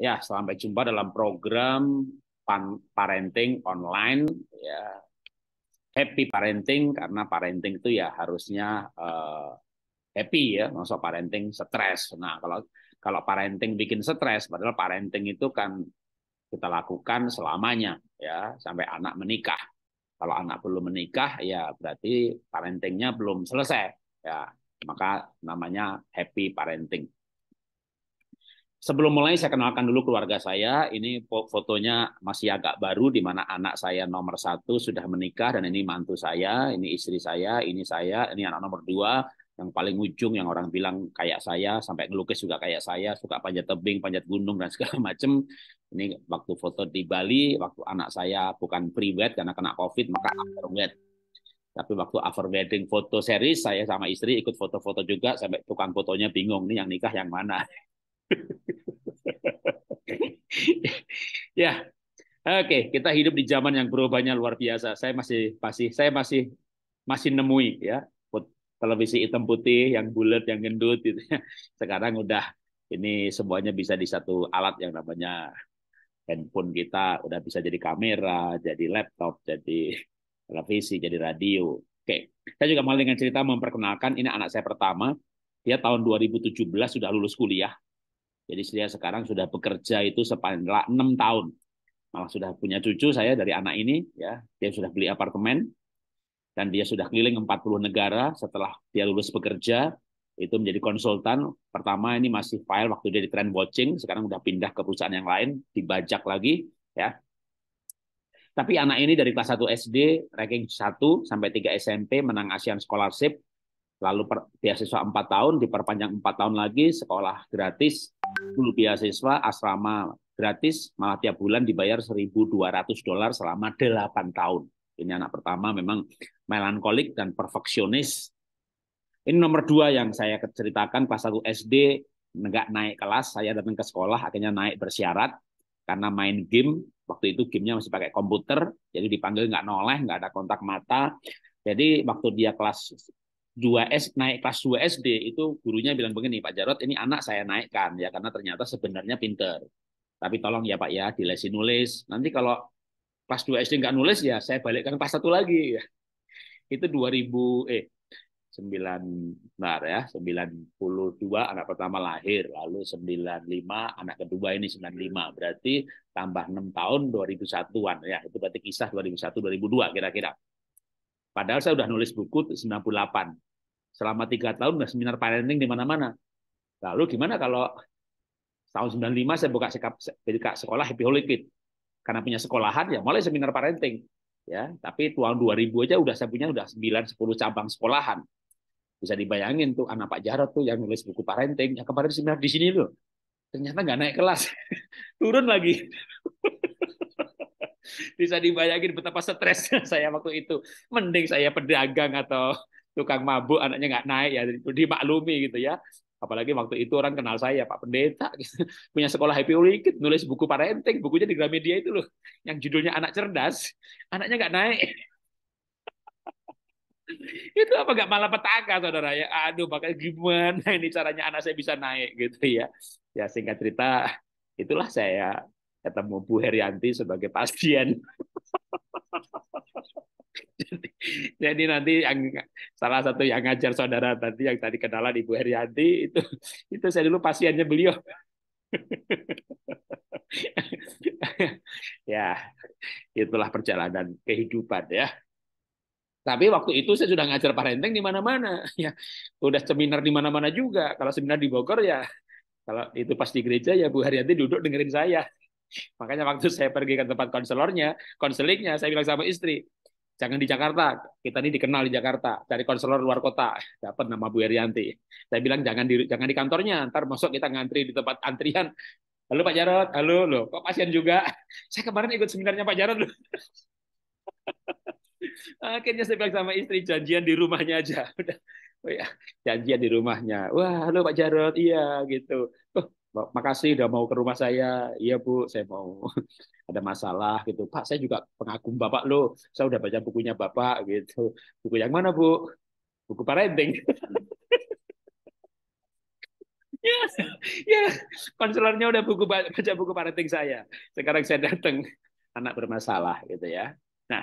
Ya, sampai jumpa dalam program parenting online ya. Happy parenting karena parenting itu ya harusnya uh, happy ya, masa parenting stres. Nah, kalau kalau parenting bikin stres, padahal parenting itu kan kita lakukan selamanya ya sampai anak menikah. Kalau anak belum menikah ya berarti parentingnya belum selesai ya. Maka namanya happy parenting sebelum mulai saya kenalkan dulu keluarga saya. Ini fotonya masih agak baru di mana anak saya nomor satu sudah menikah dan ini mantu saya, ini istri saya, ini saya, ini anak nomor dua yang paling ujung yang orang bilang kayak saya sampai ngelukis juga kayak saya suka panjat tebing panjat gunung dan segala macem ini waktu foto di Bali waktu anak saya bukan private karena kena covid maka after wed tapi waktu after wedding foto series saya sama istri ikut foto-foto juga sampai tukang fotonya bingung nih yang nikah yang mana ya, oke, okay, kita hidup di zaman yang berubahnya luar biasa. Saya masih masih saya masih masih nemui ya televisi hitam putih yang bulat yang gendut gitu Sekarang udah ini semuanya bisa di satu alat yang namanya handphone kita udah bisa jadi kamera, jadi laptop, jadi televisi, jadi radio. Oke. Saya juga malah dengan cerita memperkenalkan ini anak saya pertama. Dia tahun 2017 sudah lulus kuliah jadi saya sekarang sudah bekerja itu sepanjang 6 tahun. Malah sudah punya cucu saya dari anak ini ya. Dia sudah beli apartemen dan dia sudah keliling 40 negara setelah dia lulus bekerja itu menjadi konsultan. Pertama ini masih file waktu dia di trend watching, sekarang udah pindah ke perusahaan yang lain, dibajak lagi ya. Tapi anak ini dari kelas 1 SD, ranking 1 sampai 3 SMP menang ASEAN Scholarship, lalu per, beasiswa 4 tahun diperpanjang 4 tahun lagi sekolah gratis dulu beasiswa asrama gratis malah tiap bulan dibayar 1.200 dolar selama 8 tahun ini anak pertama memang melankolik dan perfeksionis ini nomor dua yang saya ceritakan pas aku SD nggak naik kelas saya datang ke sekolah akhirnya naik bersyarat karena main game waktu itu gamenya masih pakai komputer jadi dipanggil nggak noleh nggak ada kontak mata jadi waktu dia kelas 2 S naik kelas 2 SD itu gurunya bilang begini Pak Jarot ini anak saya naikkan ya karena ternyata sebenarnya pinter tapi tolong ya Pak ya dilesi nulis nanti kalau kelas 2 SD nggak nulis ya saya balikkan kelas satu lagi itu 2000 eh 9 benar ya 92 anak pertama lahir lalu 95 anak kedua ini 95 berarti tambah 6 tahun 2001-an ya itu berarti kisah 2001 2002 kira-kira Padahal saya sudah nulis buku 98 selama tiga tahun nggak seminar parenting di mana-mana. Lalu gimana kalau tahun 95 saya buka sikap jadi kak sekolah happy holy kid karena punya sekolahan ya mulai seminar parenting ya tapi tahun 2000 aja udah saya punya udah 9 10 cabang sekolahan bisa dibayangin tuh anak Pak Jarot tuh yang nulis buku parenting yang kemarin seminar di sini loh ternyata nggak naik kelas turun lagi bisa dibayangin betapa stresnya saya waktu itu mending saya pedagang atau tukang mabuk anaknya nggak naik ya dimaklumi gitu ya apalagi waktu itu orang kenal saya Pak Pendeta gitu. punya sekolah happy wicked nulis buku parenting bukunya di Gramedia itu loh yang judulnya anak cerdas anaknya nggak naik itu apa nggak malah petaka saudara ya aduh bakal gimana ini caranya anak saya bisa naik gitu ya ya singkat cerita itulah saya ketemu Bu Herianti sebagai pasien Jadi nanti yang salah satu yang ngajar saudara tadi yang tadi kenalan Ibu Herianti itu itu saya dulu pasiennya beliau. ya, itulah perjalanan kehidupan ya. Tapi waktu itu saya sudah ngajar parenting di mana-mana, ya udah seminar di mana-mana juga. Kalau seminar di Bogor ya, kalau itu pas di gereja ya Bu Haryati duduk dengerin saya. Makanya waktu saya pergi ke tempat konselornya, konselingnya, saya bilang sama istri, jangan di Jakarta. Kita ini dikenal di Jakarta, cari konselor luar kota, dapat nama Bu Erianti. Saya bilang jangan di jangan di kantornya, ntar masuk kita ngantri di tempat antrian. Halo Pak Jarod, halo lo, kok pasien juga? Saya kemarin ikut seminarnya Pak Jarod loh. Akhirnya saya bilang sama istri janjian di rumahnya aja. Udah, oh ya, janjian di rumahnya. Wah, halo Pak Jarod, iya gitu. Oh, makasih udah mau ke rumah saya. Iya Bu, saya mau ada masalah gitu. Pak, saya juga pengagum Bapak lo Saya udah baca bukunya Bapak gitu. Buku yang mana Bu? Buku parenting. ya, ya. Konselornya udah buku baca buku parenting saya. Sekarang saya datang anak bermasalah gitu ya. Nah,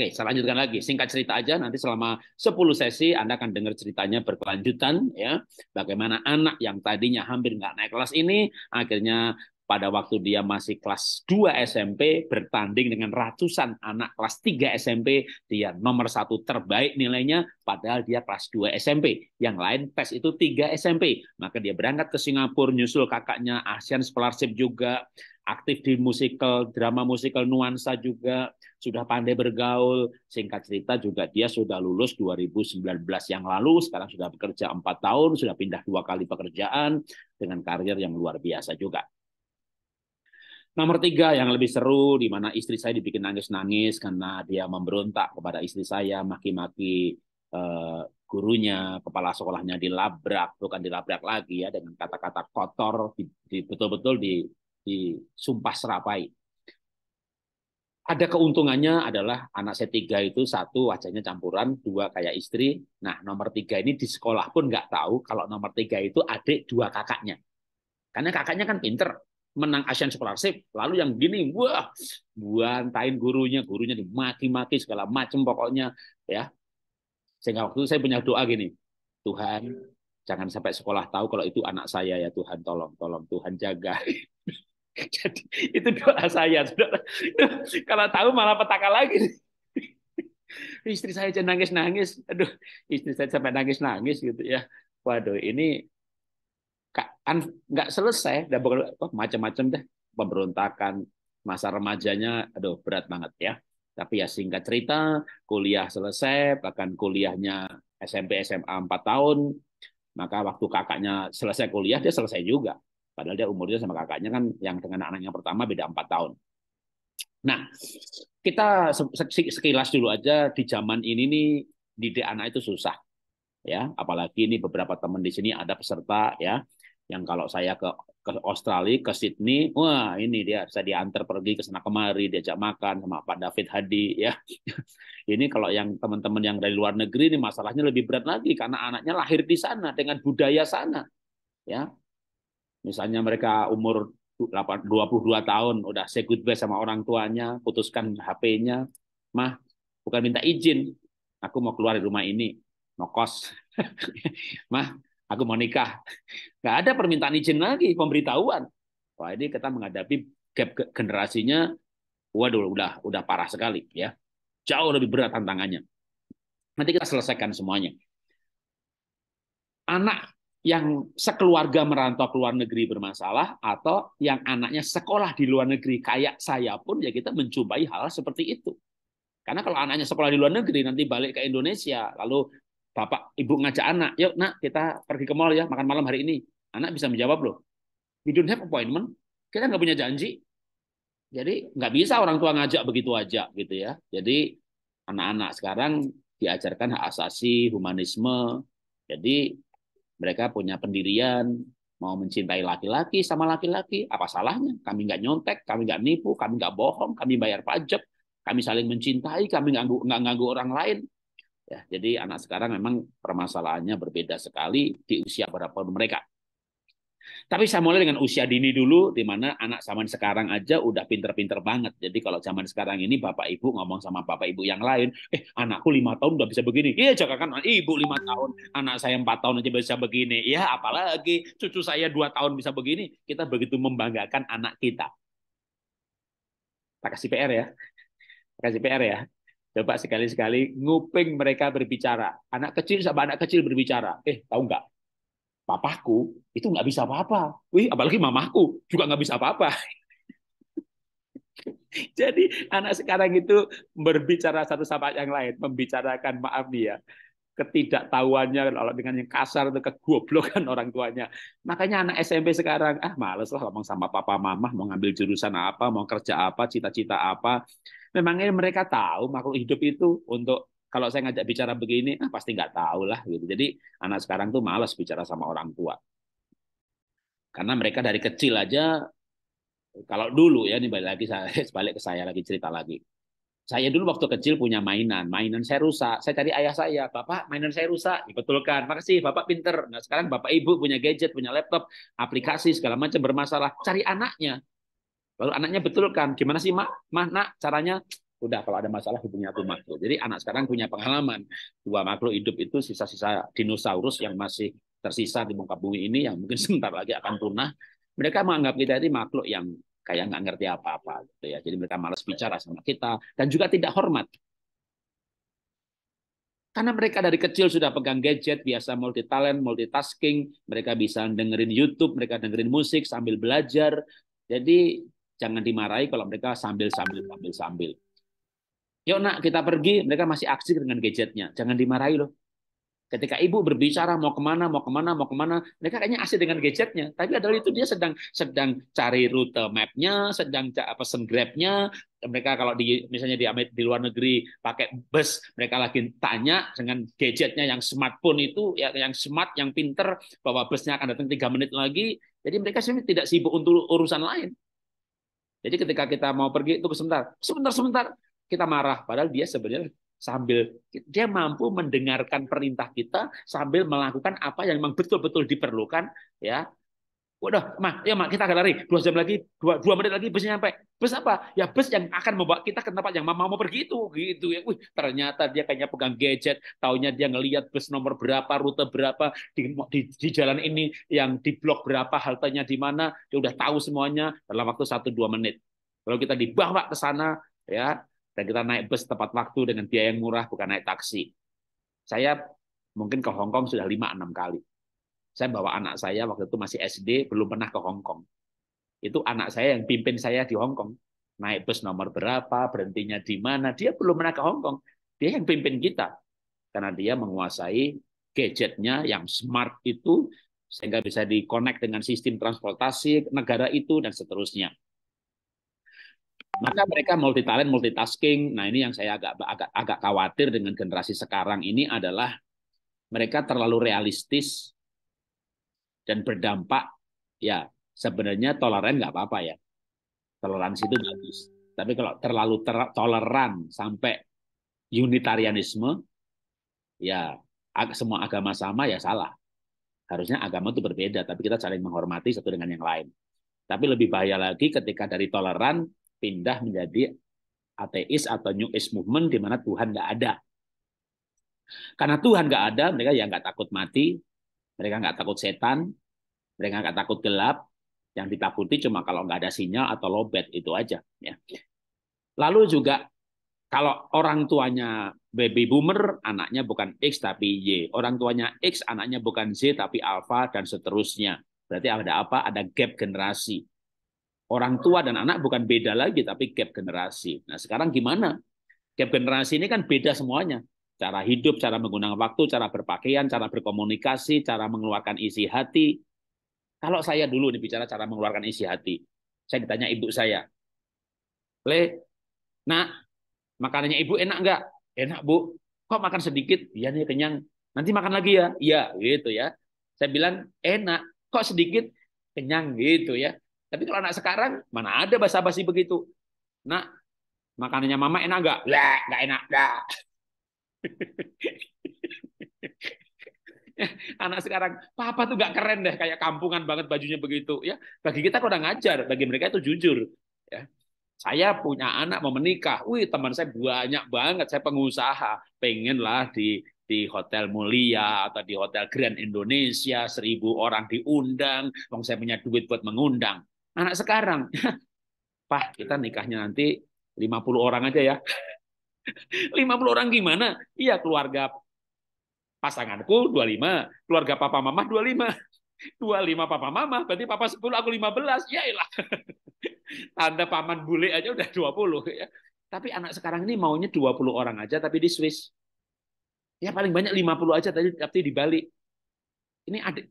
Oke, saya lanjutkan lagi. Singkat cerita aja, nanti selama 10 sesi Anda akan dengar ceritanya berkelanjutan. ya. Bagaimana anak yang tadinya hampir nggak naik kelas ini, akhirnya pada waktu dia masih kelas 2 SMP bertanding dengan ratusan anak kelas 3 SMP dia nomor satu terbaik nilainya padahal dia kelas 2 SMP yang lain tes itu 3 SMP maka dia berangkat ke Singapura nyusul kakaknya ASEAN Scholarship juga aktif di musikal drama musikal nuansa juga sudah pandai bergaul singkat cerita juga dia sudah lulus 2019 yang lalu sekarang sudah bekerja empat tahun sudah pindah dua kali pekerjaan dengan karir yang luar biasa juga Nomor tiga yang lebih seru, di mana istri saya dibikin nangis-nangis karena dia memberontak kepada istri saya, maki-maki uh, gurunya, kepala sekolahnya dilabrak, bukan dilabrak lagi ya, dengan kata-kata kotor, betul-betul di, di, disumpah serapai. Ada keuntungannya adalah anak saya tiga itu satu wajahnya campuran, dua kayak istri. Nah nomor tiga ini di sekolah pun nggak tahu kalau nomor tiga itu adik dua kakaknya. Karena kakaknya kan pinter, menang Asian Scholarship, lalu yang gini, wah, buantain gurunya, gurunya dimaki-maki segala macam pokoknya, ya. Sehingga waktu itu saya punya doa gini, Tuhan, jangan sampai sekolah tahu kalau itu anak saya ya Tuhan, tolong, tolong Tuhan jaga. Jadi itu doa saya, sudah. Kalau tahu malah petaka lagi. istri saya aja nangis-nangis, aduh, istri saya sampai nangis-nangis gitu ya. Waduh, ini Kan nggak selesai, udah oh, macam-macam deh pemberontakan masa remajanya, aduh berat banget ya. Tapi ya singkat cerita, kuliah selesai, bahkan kuliahnya SMP SMA 4 tahun, maka waktu kakaknya selesai kuliah dia selesai juga. Padahal dia umurnya sama kakaknya kan yang dengan anaknya pertama beda 4 tahun. Nah, kita sekilas dulu aja di zaman ini nih didik anak itu susah. Ya, apalagi ini beberapa teman di sini ada peserta ya yang kalau saya ke ke Australia, ke Sydney, wah ini dia bisa diantar pergi ke sana kemari, diajak makan sama Pak David Hadi ya. ini kalau yang teman-teman yang dari luar negeri ini masalahnya lebih berat lagi karena anaknya lahir di sana dengan budaya sana. Ya. Misalnya mereka umur 22 tahun udah say goodbye sama orang tuanya, putuskan HP-nya, mah bukan minta izin, aku mau keluar dari rumah ini, mau kos. mah aku mau nikah. Nggak ada permintaan izin lagi, pemberitahuan. Wah ini kita menghadapi gap generasinya, waduh udah udah parah sekali ya. Jauh lebih berat tantangannya. Nanti kita selesaikan semuanya. Anak yang sekeluarga merantau ke luar negeri bermasalah atau yang anaknya sekolah di luar negeri kayak saya pun ya kita mencobai hal seperti itu. Karena kalau anaknya sekolah di luar negeri nanti balik ke Indonesia lalu bapak ibu ngajak anak, yuk nak kita pergi ke mall ya makan malam hari ini. Anak bisa menjawab loh, we don't have appointment, kita nggak punya janji. Jadi nggak bisa orang tua ngajak begitu aja gitu ya. Jadi anak-anak sekarang diajarkan hak asasi, humanisme. Jadi mereka punya pendirian, mau mencintai laki-laki sama laki-laki, apa salahnya? Kami nggak nyontek, kami nggak nipu, kami nggak bohong, kami bayar pajak, kami saling mencintai, kami nggak ganggu orang lain. Ya, jadi anak sekarang memang permasalahannya berbeda sekali di usia berapa mereka. Tapi saya mulai dengan usia dini dulu, di mana anak zaman sekarang aja udah pinter-pinter banget. Jadi kalau zaman sekarang ini bapak ibu ngomong sama bapak ibu yang lain, eh anakku lima tahun udah bisa begini. Iya jaga kan ibu lima tahun, anak saya empat tahun aja bisa begini. Ya apalagi cucu saya dua tahun bisa begini. Kita begitu membanggakan anak kita. Tak kasih PR ya. Tak kasih PR ya. Coba sekali-sekali nguping mereka berbicara. Anak kecil sama anak kecil berbicara. Eh, tahu nggak? Papaku itu nggak bisa apa-apa. Wih, apalagi mamaku juga nggak bisa apa-apa. Jadi anak sekarang itu berbicara satu sama yang lain, membicarakan maaf dia ya, ketidaktahuannya kalau dengan yang kasar itu kegoblokan orang tuanya. Makanya anak SMP sekarang ah males lah ngomong sama papa mama mau ngambil jurusan apa, mau kerja apa, cita-cita apa memangnya mereka tahu makhluk hidup itu untuk kalau saya ngajak bicara begini, ah, pasti nggak tahu lah gitu. Jadi anak sekarang tuh malas bicara sama orang tua. Karena mereka dari kecil aja kalau dulu ya ini balik lagi saya balik ke saya lagi cerita lagi. Saya dulu waktu kecil punya mainan, mainan saya rusak. Saya cari ayah saya, "Bapak, mainan saya rusak." Dibetulkan. "Makasih, Bapak pinter." Nah, sekarang Bapak Ibu punya gadget, punya laptop, aplikasi segala macam bermasalah. Cari anaknya lalu anaknya betul kan Gimana sih, Mak? Mak, nak, caranya? Udah, kalau ada masalah hubungi aku makhluk. Jadi anak sekarang punya pengalaman. Dua makhluk hidup itu sisa-sisa dinosaurus yang masih tersisa di muka bumi ini yang mungkin sebentar lagi akan punah. Mereka menganggap kita ini makhluk yang kayak nggak ngerti apa-apa gitu ya. Jadi mereka malas bicara sama kita dan juga tidak hormat. Karena mereka dari kecil sudah pegang gadget, biasa multi talent, multitasking, mereka bisa dengerin YouTube, mereka dengerin musik sambil belajar. Jadi Jangan dimarahi kalau mereka sambil sambil sambil sambil. Yuk nak kita pergi, mereka masih aksi dengan gadgetnya. Jangan dimarahi loh. Ketika ibu berbicara mau kemana, mau kemana, mau kemana, mereka kayaknya asik dengan gadgetnya. Tapi adalah itu dia sedang sedang cari rute mapnya, sedang pesen grabnya. Mereka kalau di misalnya di di luar negeri pakai bus, mereka lagi tanya dengan gadgetnya yang smartphone itu, ya, yang smart, yang pinter bahwa busnya akan datang tiga menit lagi. Jadi mereka sebenarnya tidak sibuk untuk urusan lain. Jadi ketika kita mau pergi itu sebentar, sebentar, sebentar kita marah. Padahal dia sebenarnya sambil dia mampu mendengarkan perintah kita sambil melakukan apa yang memang betul-betul diperlukan ya Waduh, mah, ya mah kita akan lari. Dua jam lagi, dua, dua menit lagi busnya nyampe. Bus apa? Ya bus yang akan membawa kita ke tempat yang mama mau pergi itu, gitu ya. Wih, ternyata dia kayaknya pegang gadget, tahunya dia ngelihat bus nomor berapa, rute berapa di, di, di jalan ini yang di blok berapa, haltenya di mana, dia udah tahu semuanya dalam waktu satu dua menit. Kalau kita dibawa ke sana, ya, dan kita naik bus tepat waktu dengan biaya yang murah, bukan naik taksi. Saya mungkin ke Hong Kong sudah lima enam kali. Saya bawa anak saya waktu itu masih SD, belum pernah ke Hong Kong. Itu anak saya yang pimpin saya di Hong Kong. Naik bus nomor berapa, berhentinya di mana, dia belum pernah ke Hong Kong. Dia yang pimpin kita. Karena dia menguasai gadgetnya yang smart itu, sehingga bisa dikonek dengan sistem transportasi negara itu, dan seterusnya maka mereka multi talent multitasking nah ini yang saya agak agak agak khawatir dengan generasi sekarang ini adalah mereka terlalu realistis dan berdampak, ya sebenarnya toleran nggak apa-apa ya. Toleransi itu bagus. Tapi kalau terlalu ter toleran sampai unitarianisme, ya semua agama sama ya salah. Harusnya agama itu berbeda, tapi kita saling menghormati satu dengan yang lain. Tapi lebih bahaya lagi ketika dari toleran pindah menjadi ateis atau new age movement di mana Tuhan nggak ada. Karena Tuhan nggak ada, mereka ya nggak takut mati, mereka nggak takut setan, mereka nggak takut gelap. Yang ditakuti cuma kalau nggak ada sinyal atau lobet itu aja. Ya. Lalu juga kalau orang tuanya baby boomer, anaknya bukan X tapi Y. Orang tuanya X, anaknya bukan Z tapi Alpha dan seterusnya. Berarti ada apa? Ada gap generasi. Orang tua dan anak bukan beda lagi tapi gap generasi. Nah, sekarang gimana? Gap generasi ini kan beda semuanya cara hidup, cara menggunakan waktu, cara berpakaian, cara berkomunikasi, cara mengeluarkan isi hati. Kalau saya dulu ini bicara cara mengeluarkan isi hati, saya ditanya ibu saya, Le, nak, makanannya ibu enak nggak? Enak bu. Kok makan sedikit? Iya nih kenyang. Nanti makan lagi ya? Iya, gitu ya. Saya bilang enak. Kok sedikit? Kenyang gitu ya. Tapi kalau anak sekarang mana ada basa-basi begitu. Nak, makanannya mama enak nggak? Lah, nggak enak. Lah Anak sekarang, papa tuh gak keren deh, kayak kampungan banget bajunya begitu. Ya, bagi kita kurang ngajar, bagi mereka itu jujur. Ya, saya punya anak mau menikah, wih teman saya banyak banget, saya pengusaha, pengen lah di di hotel mulia atau di hotel Grand Indonesia, seribu orang diundang, wong saya punya duit buat mengundang. Anak sekarang, Pak, kita nikahnya nanti 50 orang aja ya. 50 orang gimana? Iya keluarga pasanganku 25, keluarga papa mamah 25. 25 papa mama, berarti papa 10 aku 15. Yailah. Tanda paman bule aja udah 20 ya. Tapi anak sekarang ini maunya 20 orang aja tapi di Swiss. Ya paling banyak 50 aja tadi tapi di Bali. Ini adik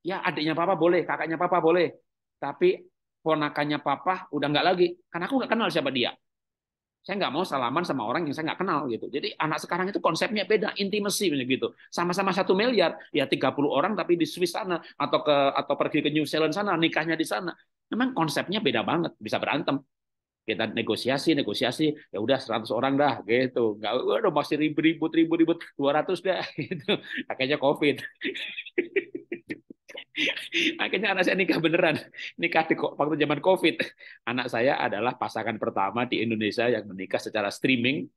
ya adiknya papa boleh, kakaknya papa boleh. Tapi ponakannya papa udah nggak lagi. Karena aku nggak kenal siapa dia. Saya nggak mau salaman sama orang yang saya nggak kenal gitu. Jadi anak sekarang itu konsepnya beda, intimasi gitu. Sama-sama satu miliar, ya 30 orang tapi di Swiss sana atau ke atau pergi ke New Zealand sana, nikahnya di sana. Memang konsepnya beda banget, bisa berantem kita negosiasi negosiasi ya udah 100 orang dah gitu nggak udah masih ribut ribut ribut ribut 200 dah gitu akhirnya covid Akhirnya anak saya nikah beneran. Nikah di waktu zaman COVID. Anak saya adalah pasangan pertama di Indonesia yang menikah secara streaming,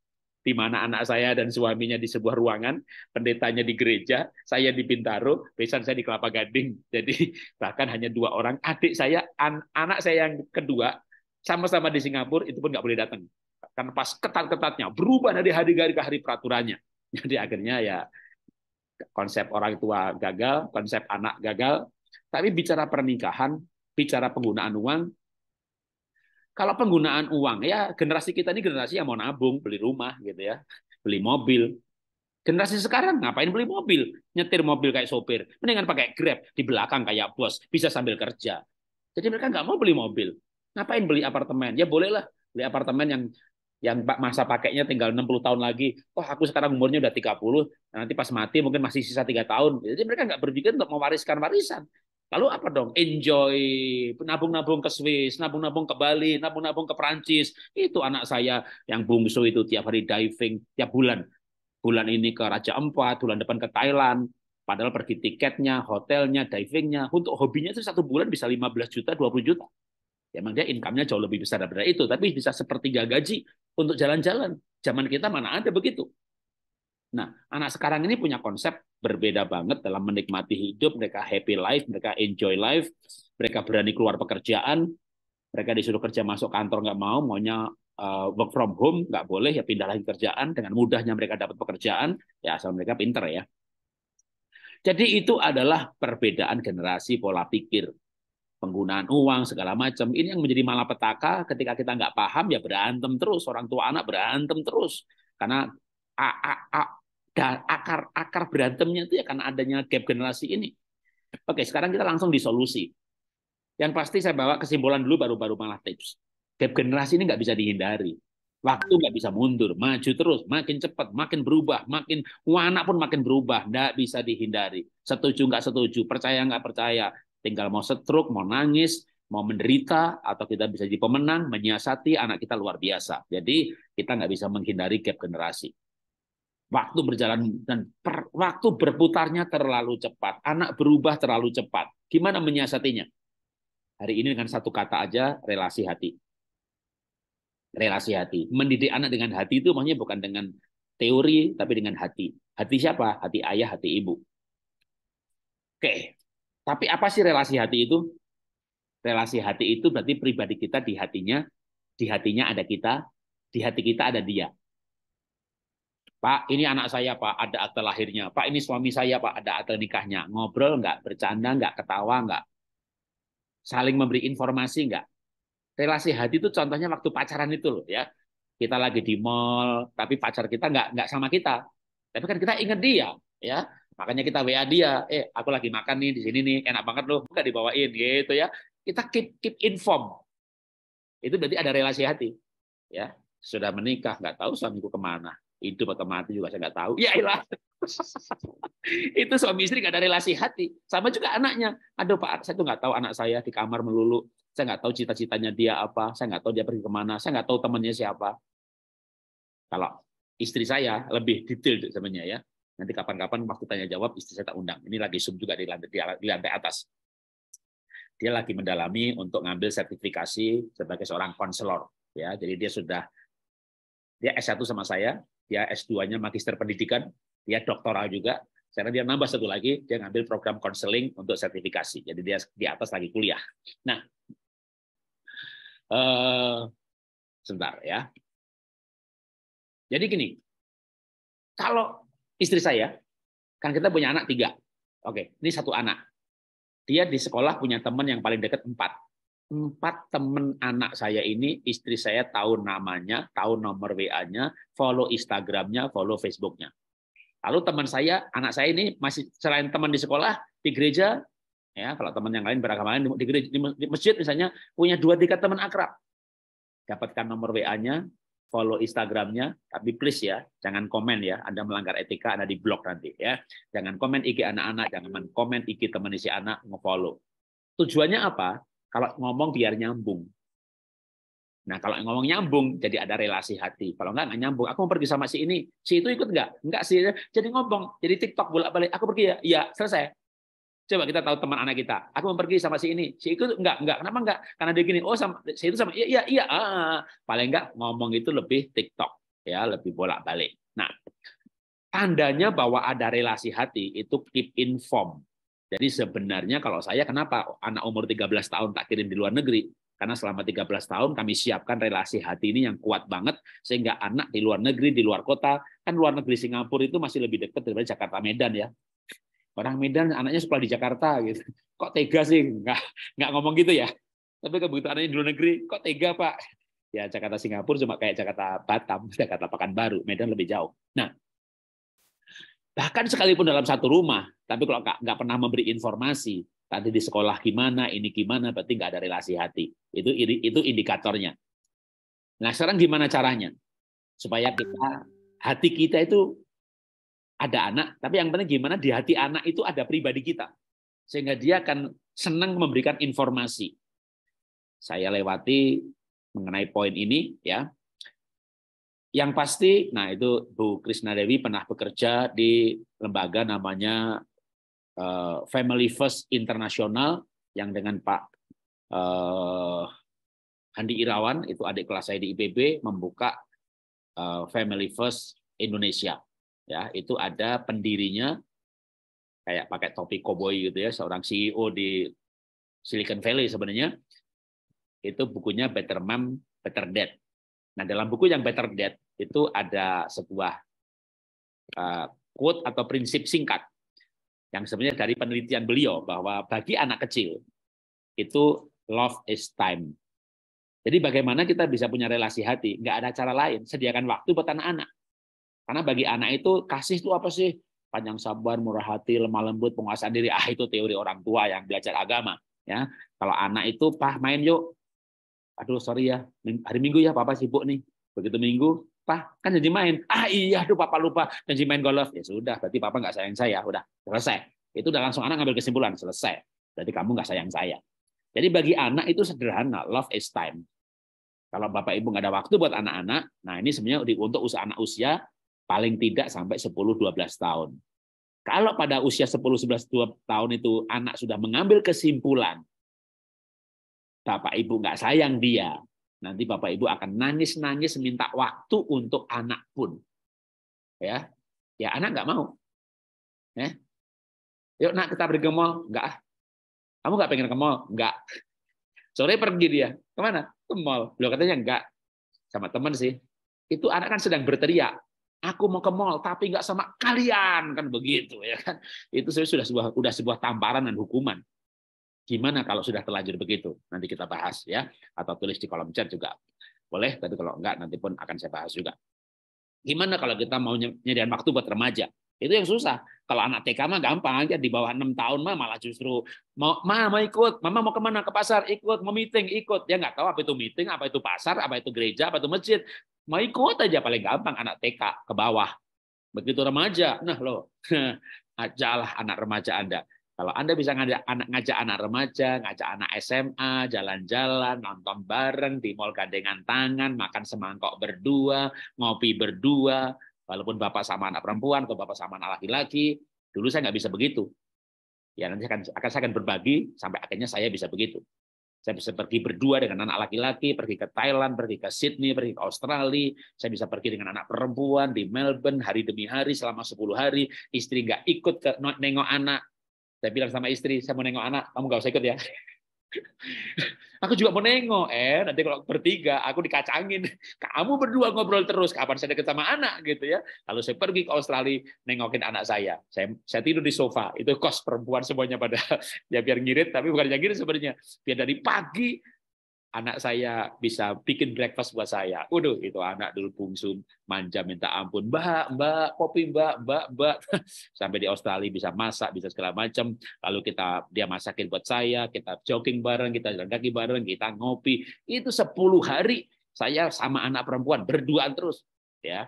di mana anak saya dan suaminya di sebuah ruangan, pendetanya di gereja, saya di Bintaro, besan saya di Kelapa Gading. Jadi bahkan hanya dua orang. Adik saya, an anak saya yang kedua, sama-sama di Singapura, itu pun nggak boleh datang. Karena pas ketat-ketatnya, berubah dari hari ke hari peraturannya. Jadi akhirnya ya konsep orang tua gagal, konsep anak gagal. Tapi bicara pernikahan, bicara penggunaan uang, kalau penggunaan uang ya generasi kita ini generasi yang mau nabung, beli rumah gitu ya, beli mobil. Generasi sekarang ngapain beli mobil? Nyetir mobil kayak sopir, mendingan pakai Grab di belakang kayak bos, bisa sambil kerja. Jadi mereka nggak mau beli mobil. Ngapain beli apartemen? Ya bolehlah beli apartemen yang yang masa pakainya tinggal 60 tahun lagi. oh, aku sekarang umurnya udah 30, nanti pas mati mungkin masih sisa tiga tahun. Jadi mereka nggak berpikir untuk mewariskan warisan. Lalu apa dong? Enjoy, nabung-nabung ke Swiss, nabung-nabung ke Bali, nabung-nabung ke Perancis. Itu anak saya yang bungsu itu tiap hari diving, tiap bulan. Bulan ini ke Raja Empat, bulan depan ke Thailand. Padahal pergi tiketnya, hotelnya, divingnya. Untuk hobinya itu satu bulan bisa 15 juta, 20 juta. Ya, emang dia income-nya jauh lebih besar daripada itu, tapi bisa sepertiga gaji untuk jalan-jalan. Zaman kita mana ada begitu. Nah, anak sekarang ini punya konsep berbeda banget dalam menikmati hidup, mereka happy life, mereka enjoy life, mereka berani keluar pekerjaan, mereka disuruh kerja masuk kantor nggak mau, maunya uh, work from home nggak boleh ya pindah lagi kerjaan dengan mudahnya mereka dapat pekerjaan ya asal mereka pinter ya. Jadi itu adalah perbedaan generasi pola pikir penggunaan uang segala macam ini yang menjadi malapetaka ketika kita nggak paham ya berantem terus orang tua anak berantem terus karena a, a, a, dan akar akar berantemnya itu ya karena adanya gap generasi ini oke sekarang kita langsung di solusi yang pasti saya bawa kesimpulan dulu baru-baru malah tips gap generasi ini nggak bisa dihindari waktu nggak bisa mundur maju terus makin cepat makin berubah makin anak pun makin berubah nggak bisa dihindari setuju nggak setuju percaya nggak percaya Tinggal mau setruk, mau nangis, mau menderita, atau kita bisa jadi pemenang, menyiasati anak kita luar biasa. Jadi kita nggak bisa menghindari gap generasi. Waktu berjalan dan per, waktu berputarnya terlalu cepat. Anak berubah terlalu cepat. Gimana menyiasatinya? Hari ini dengan satu kata aja, relasi hati. Relasi hati. Mendidik anak dengan hati itu maksudnya bukan dengan teori, tapi dengan hati. Hati siapa? Hati ayah, hati ibu. Oke, tapi apa sih relasi hati itu? Relasi hati itu berarti pribadi kita di hatinya, di hatinya ada kita, di hati kita ada dia. Pak, ini anak saya, Pak, ada akte lahirnya. Pak, ini suami saya, Pak, ada akte nikahnya. Ngobrol enggak? bercanda enggak? ketawa enggak? Saling memberi informasi enggak? Relasi hati itu contohnya waktu pacaran itu loh ya. Kita lagi di mall, tapi pacar kita enggak, nggak sama kita. Tapi kan kita ingat dia, ya Makanya kita WA dia, eh aku lagi makan nih di sini nih, enak banget loh, nggak dibawain gitu ya. Kita keep keep inform. Itu berarti ada relasi hati. Ya, sudah menikah nggak tahu suamiku kemana, itu atau mati juga saya nggak tahu. Ya ilah. itu suami istri nggak ada relasi hati. Sama juga anaknya. Aduh Pak, saya tuh nggak tahu anak saya di kamar melulu. Saya nggak tahu cita-citanya dia apa. Saya nggak tahu dia pergi kemana. Saya nggak tahu temannya siapa. Kalau istri saya lebih detail sebenarnya ya Nanti kapan-kapan waktu tanya jawab istri saya tak undang. Ini lagi sum juga di lantai, di lantai atas. Dia lagi mendalami untuk ngambil sertifikasi sebagai seorang konselor. Ya, jadi dia sudah dia S1 sama saya, dia S2-nya magister pendidikan, dia doktoral juga. Karena dia nambah satu lagi, dia ngambil program konseling untuk sertifikasi. Jadi dia di atas lagi kuliah. Nah, eh, sebentar ya. Jadi gini, kalau istri saya, kan kita punya anak tiga. Oke, ini satu anak. Dia di sekolah punya teman yang paling dekat empat. Empat teman anak saya ini, istri saya tahu namanya, tahu nomor WA-nya, follow Instagram-nya, follow Facebook-nya. Lalu teman saya, anak saya ini masih selain teman di sekolah, di gereja, ya kalau teman yang lain beragama lain di, gereja, di masjid misalnya punya dua tiga teman akrab. Dapatkan nomor WA-nya, follow Instagramnya, tapi please ya, jangan komen ya. Anda melanggar etika, Anda di blog nanti ya. Jangan komen IG anak-anak, jangan komen IG teman isi anak ngefollow. Tujuannya apa? Kalau ngomong biar nyambung. Nah, kalau ngomong nyambung, jadi ada relasi hati. Kalau enggak, enggak nyambung. Aku mau pergi sama si ini. Si itu ikut enggak? Enggak sih. Jadi ngomong. Jadi TikTok bolak-balik. Aku pergi ya? Iya, selesai. Coba kita tahu teman anak kita. Aku mau pergi sama si ini. Si itu enggak, enggak. Kenapa enggak? Karena dia gini. Oh, sama si itu sama. Iya, iya, iya. Ah. ah, ah. Paling enggak ngomong itu lebih TikTok, ya, lebih bolak-balik. Nah, tandanya bahwa ada relasi hati itu keep inform. Jadi sebenarnya kalau saya kenapa anak umur 13 tahun tak kirim di luar negeri? Karena selama 13 tahun kami siapkan relasi hati ini yang kuat banget sehingga anak di luar negeri, di luar kota, kan luar negeri Singapura itu masih lebih dekat daripada Jakarta Medan ya orang Medan anaknya sekolah di Jakarta gitu kok tega sih nggak nggak ngomong gitu ya tapi kebutuhannya di luar negeri kok tega pak ya Jakarta Singapura cuma kayak Jakarta Batam Jakarta Pekanbaru Medan lebih jauh nah bahkan sekalipun dalam satu rumah tapi kalau nggak, nggak pernah memberi informasi tadi di sekolah gimana ini gimana berarti nggak ada relasi hati itu itu indikatornya nah sekarang gimana caranya supaya kita hati kita itu ada anak, tapi yang penting gimana di hati anak itu ada pribadi kita. Sehingga dia akan senang memberikan informasi. Saya lewati mengenai poin ini ya. Yang pasti, nah itu Bu Krisna Dewi pernah bekerja di lembaga namanya eh, Family First International yang dengan Pak eh, Handi Irawan, itu adik kelas saya di IPB, membuka eh, Family First Indonesia ya itu ada pendirinya kayak pakai topi koboi gitu ya seorang CEO di Silicon Valley sebenarnya itu bukunya Better Mom Better Dad. Nah dalam buku yang Better Dad itu ada sebuah uh, quote atau prinsip singkat yang sebenarnya dari penelitian beliau bahwa bagi anak kecil itu love is time. Jadi bagaimana kita bisa punya relasi hati? Nggak ada cara lain. Sediakan waktu buat anak-anak karena bagi anak itu kasih itu apa sih? Panjang sabar, murah hati, lemah lembut, penguasaan diri. Ah itu teori orang tua yang belajar agama. Ya, kalau anak itu pah main yuk. Aduh sorry ya, hari Minggu ya papa sibuk nih. Begitu Minggu, pah kan jadi main. Ah iya, aduh papa lupa janji main golf. Ya sudah, berarti papa nggak sayang saya. Udah selesai. Itu udah langsung anak ngambil kesimpulan selesai. Berarti kamu nggak sayang saya. Jadi bagi anak itu sederhana, love is time. Kalau bapak ibu nggak ada waktu buat anak-anak, nah ini sebenarnya untuk usaha anak usia paling tidak sampai 10-12 tahun. Kalau pada usia 10-11 tahun itu anak sudah mengambil kesimpulan, Bapak Ibu nggak sayang dia, nanti Bapak Ibu akan nangis-nangis minta waktu untuk anak pun. Ya, ya anak nggak mau. Ya. Yuk nak kita pergi ke mall, nggak ah. Kamu nggak pengen ke mall? Nggak. Sore pergi dia. Kemana? Ke mall. Beliau katanya nggak. Sama teman sih. Itu anak kan sedang berteriak aku mau ke mall tapi nggak sama kalian kan begitu ya kan itu sudah sebuah sudah sebuah tamparan dan hukuman gimana kalau sudah terlanjur begitu nanti kita bahas ya atau tulis di kolom chat juga boleh tapi kalau enggak nanti pun akan saya bahas juga gimana kalau kita mau nyediain waktu buat remaja itu yang susah. Kalau anak TK mah gampang aja di bawah enam tahun mah malah justru mau ma ikut, mama mau kemana ke pasar ikut, mau meeting ikut. Dia nggak tahu apa itu meeting, apa itu pasar, apa itu gereja, apa itu masjid. Mau ikut aja paling gampang anak TK ke bawah. Begitu remaja, nah loh, ajalah anak remaja Anda. Kalau Anda bisa ngajak anak, ngajak anak remaja, ngajak anak SMA, jalan-jalan, nonton bareng, di mall gandengan tangan, makan semangkok berdua, ngopi berdua, Walaupun bapak sama anak perempuan atau bapak sama anak laki-laki, dulu saya nggak bisa begitu. Ya nanti akan, akan saya akan berbagi sampai akhirnya saya bisa begitu. Saya bisa pergi berdua dengan anak laki-laki, pergi ke Thailand, pergi ke Sydney, pergi ke Australia. Saya bisa pergi dengan anak perempuan di Melbourne hari demi hari selama 10 hari. Istri nggak ikut ke nengok anak. Saya bilang sama istri, saya mau nengok anak, kamu nggak usah ikut ya. Aku juga mau nengok, eh nanti kalau bertiga aku dikacangin. Kamu berdua ngobrol terus, kapan saya deket sama anak gitu ya. Lalu saya pergi ke Australia nengokin anak saya. Saya, saya tidur di sofa, itu kos perempuan semuanya pada ya biar ngirit, tapi bukan yang ngirit sebenarnya. Biar dari pagi anak saya bisa bikin breakfast buat saya. Waduh, itu anak dulu bungsu manja minta ampun. Mbak, mbak, kopi mbak, mbak, mbak. Sampai di Australia bisa masak, bisa segala macam. Lalu kita dia masakin buat saya, kita jogging bareng, kita jalan kaki bareng, kita ngopi. Itu 10 hari saya sama anak perempuan berduaan terus, ya.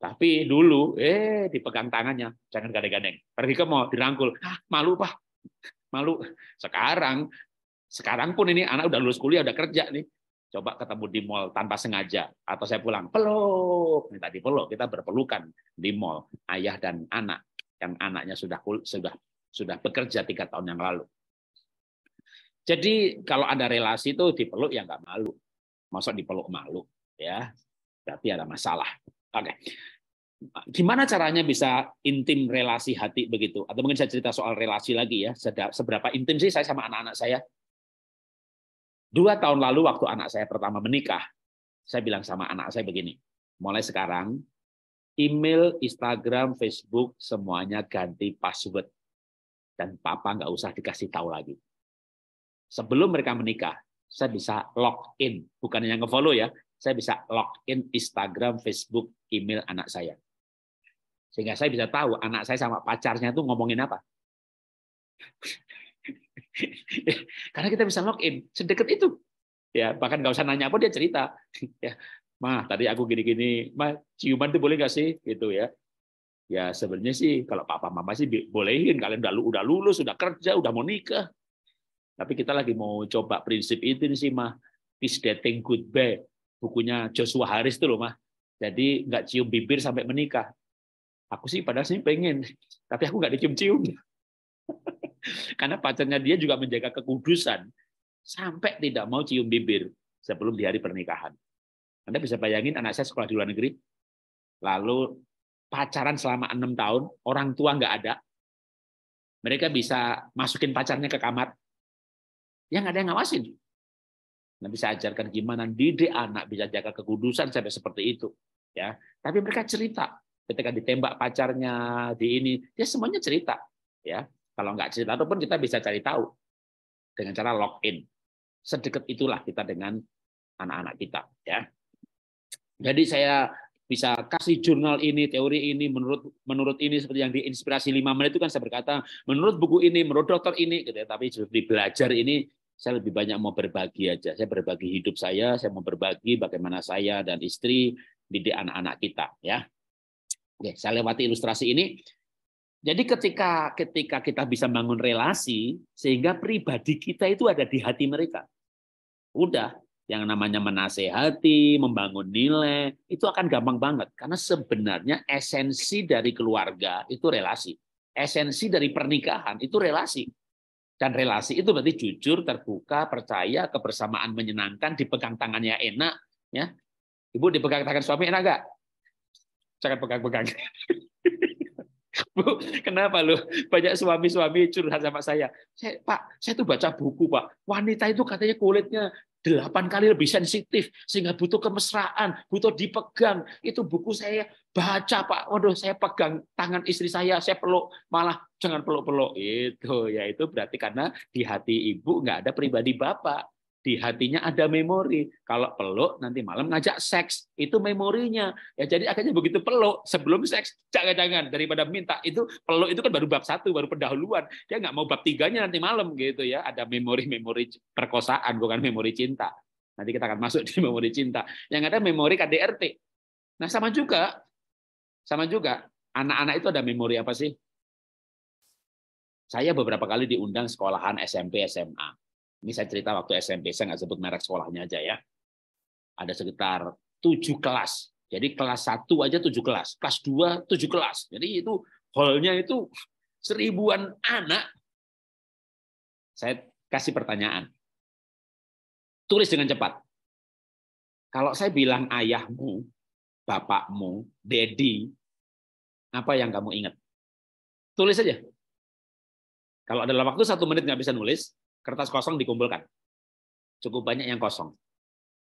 Tapi dulu, eh dipegang tangannya, jangan gandeng-gandeng. Pergi ke mau dirangkul, ah, malu pak, malu. Sekarang sekarang pun ini anak udah lulus kuliah, udah kerja nih. Coba ketemu di mall tanpa sengaja. Atau saya pulang, peluk. Ini tadi peluk, kita berpelukan di mall. Ayah dan anak. Yang anaknya sudah sudah sudah bekerja tiga tahun yang lalu. Jadi kalau ada relasi itu dipeluk ya nggak malu. Masuk dipeluk malu ya. Berarti ada masalah. Oke. Okay gimana caranya bisa intim relasi hati begitu? Atau mungkin saya cerita soal relasi lagi ya. Seberapa intim sih saya sama anak-anak saya? Dua tahun lalu waktu anak saya pertama menikah, saya bilang sama anak saya begini, mulai sekarang email, Instagram, Facebook semuanya ganti password. Dan papa nggak usah dikasih tahu lagi. Sebelum mereka menikah, saya bisa login. Bukan yang nge-follow ya, saya bisa login Instagram, Facebook, email anak saya. Sehingga saya bisa tahu anak saya sama pacarnya itu ngomongin apa. Karena kita bisa login, sedekat itu. Ya, bahkan nggak usah nanya apa dia cerita. Ya, mah tadi aku gini-gini, mah ciuman tuh boleh nggak sih? Gitu ya. Ya sebenarnya sih kalau papa mama sih bolehin kalian udah udah lulus, udah kerja, udah mau nikah. Tapi kita lagi mau coba prinsip itu sih mah. Is dating goodbye. Bukunya Joshua Harris tuh loh mah. Jadi nggak cium bibir sampai menikah. Aku sih padahal sih pengen, tapi aku nggak dicium-cium. Karena pacarnya dia juga menjaga kekudusan sampai tidak mau cium bibir sebelum di hari pernikahan. Anda bisa bayangin anak saya sekolah di luar negeri, lalu pacaran selama enam tahun, orang tua nggak ada, mereka bisa masukin pacarnya ke kamar, ya nggak ada yang ngawasin. Nah, bisa ajarkan gimana didik anak bisa jaga kekudusan sampai seperti itu, ya. Tapi mereka cerita ketika ditembak pacarnya di ini, dia semuanya cerita, ya. Kalau nggak cerita pun kita bisa cari tahu dengan cara login. Sedekat itulah kita dengan anak-anak kita. Ya. Jadi saya bisa kasih jurnal ini, teori ini, menurut menurut ini seperti yang diinspirasi lima menit itu kan saya berkata, menurut buku ini, menurut dokter ini, gitu ya. tapi di belajar ini saya lebih banyak mau berbagi aja. Saya berbagi hidup saya, saya mau berbagi bagaimana saya dan istri didik anak-anak kita, ya. Oke, saya lewati ilustrasi ini. Jadi ketika ketika kita bisa bangun relasi sehingga pribadi kita itu ada di hati mereka. Udah, yang namanya menasehati, membangun nilai, itu akan gampang banget karena sebenarnya esensi dari keluarga itu relasi. Esensi dari pernikahan itu relasi. Dan relasi itu berarti jujur, terbuka, percaya, kebersamaan menyenangkan, dipegang tangannya enak, ya. Ibu dipegang tangan suami enak gak? Jangan pegang-pegang. Bu, kenapa lu? Banyak suami-suami curhat sama saya. saya. Pak, saya tuh baca buku, Pak. Wanita itu katanya kulitnya delapan kali lebih sensitif sehingga butuh kemesraan, butuh dipegang. Itu buku saya baca Pak. Waduh, saya pegang tangan istri saya, saya peluk malah jangan peluk-peluk. Itu ya itu berarti karena di hati ibu nggak ada pribadi bapak di hatinya ada memori. Kalau peluk nanti malam ngajak seks, itu memorinya. Ya jadi akhirnya begitu peluk sebelum seks, jangan-jangan daripada minta itu peluk itu kan baru bab satu, baru pendahuluan. Dia nggak mau bab tiganya nanti malam gitu ya. Ada memori-memori perkosaan bukan memori cinta. Nanti kita akan masuk di memori cinta. Yang ada memori KDRT. Nah sama juga, sama juga anak-anak itu ada memori apa sih? Saya beberapa kali diundang sekolahan SMP, SMA ini saya cerita waktu SMP, saya nggak sebut merek sekolahnya aja ya. Ada sekitar tujuh kelas. Jadi kelas satu aja tujuh kelas, kelas dua tujuh kelas. Jadi itu hallnya itu seribuan anak. Saya kasih pertanyaan. Tulis dengan cepat. Kalau saya bilang ayahmu, bapakmu, daddy, apa yang kamu ingat? Tulis saja. Kalau dalam waktu satu menit nggak bisa nulis, kertas kosong dikumpulkan. Cukup banyak yang kosong.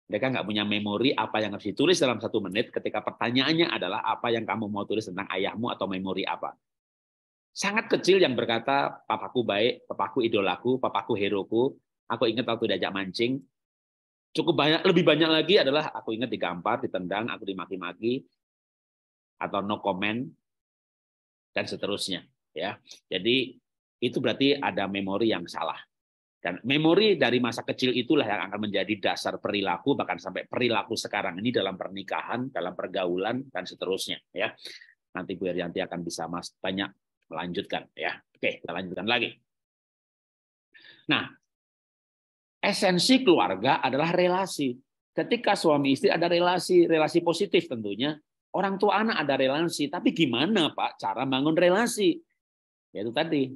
Mereka nggak punya memori apa yang harus ditulis dalam satu menit ketika pertanyaannya adalah apa yang kamu mau tulis tentang ayahmu atau memori apa. Sangat kecil yang berkata, papaku baik, papaku idolaku, papaku heroku, aku ingat waktu diajak mancing. Cukup banyak, lebih banyak lagi adalah aku ingat digampar, ditendang, aku dimaki-maki, atau no comment, dan seterusnya. ya Jadi itu berarti ada memori yang salah. Dan memori dari masa kecil itulah yang akan menjadi dasar perilaku bahkan sampai perilaku sekarang ini dalam pernikahan, dalam pergaulan dan seterusnya ya. Nanti Bu Herianti akan bisa mas banyak melanjutkan ya. Oke, kita lanjutkan lagi. Nah, esensi keluarga adalah relasi. Ketika suami istri ada relasi, relasi positif tentunya. Orang tua anak ada relasi, tapi gimana Pak cara bangun relasi? Yaitu tadi,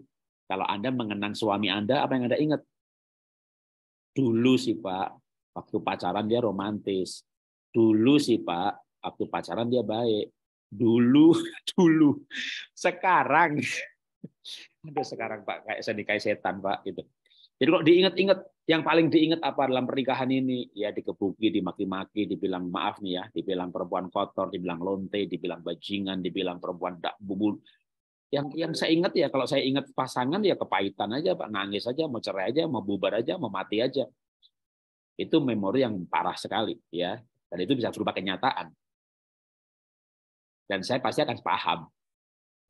kalau Anda mengenang suami Anda, apa yang Anda ingat? Dulu sih Pak, waktu pacaran dia romantis. Dulu sih Pak, waktu pacaran dia baik. Dulu, dulu. Sekarang. ada sekarang Pak, kayak kayak setan Pak. gitu. Jadi kalau diingat-ingat, yang paling diingat apa dalam pernikahan ini? Ya dikebuki, dimaki-maki, dibilang maaf nih ya, dibilang perempuan kotor, dibilang lonte, dibilang bajingan, dibilang perempuan yang yang saya ingat ya kalau saya ingat pasangan ya kepahitan aja pak nangis aja mau cerai aja mau bubar aja mau mati aja itu memori yang parah sekali ya dan itu bisa berupa kenyataan dan saya pasti akan paham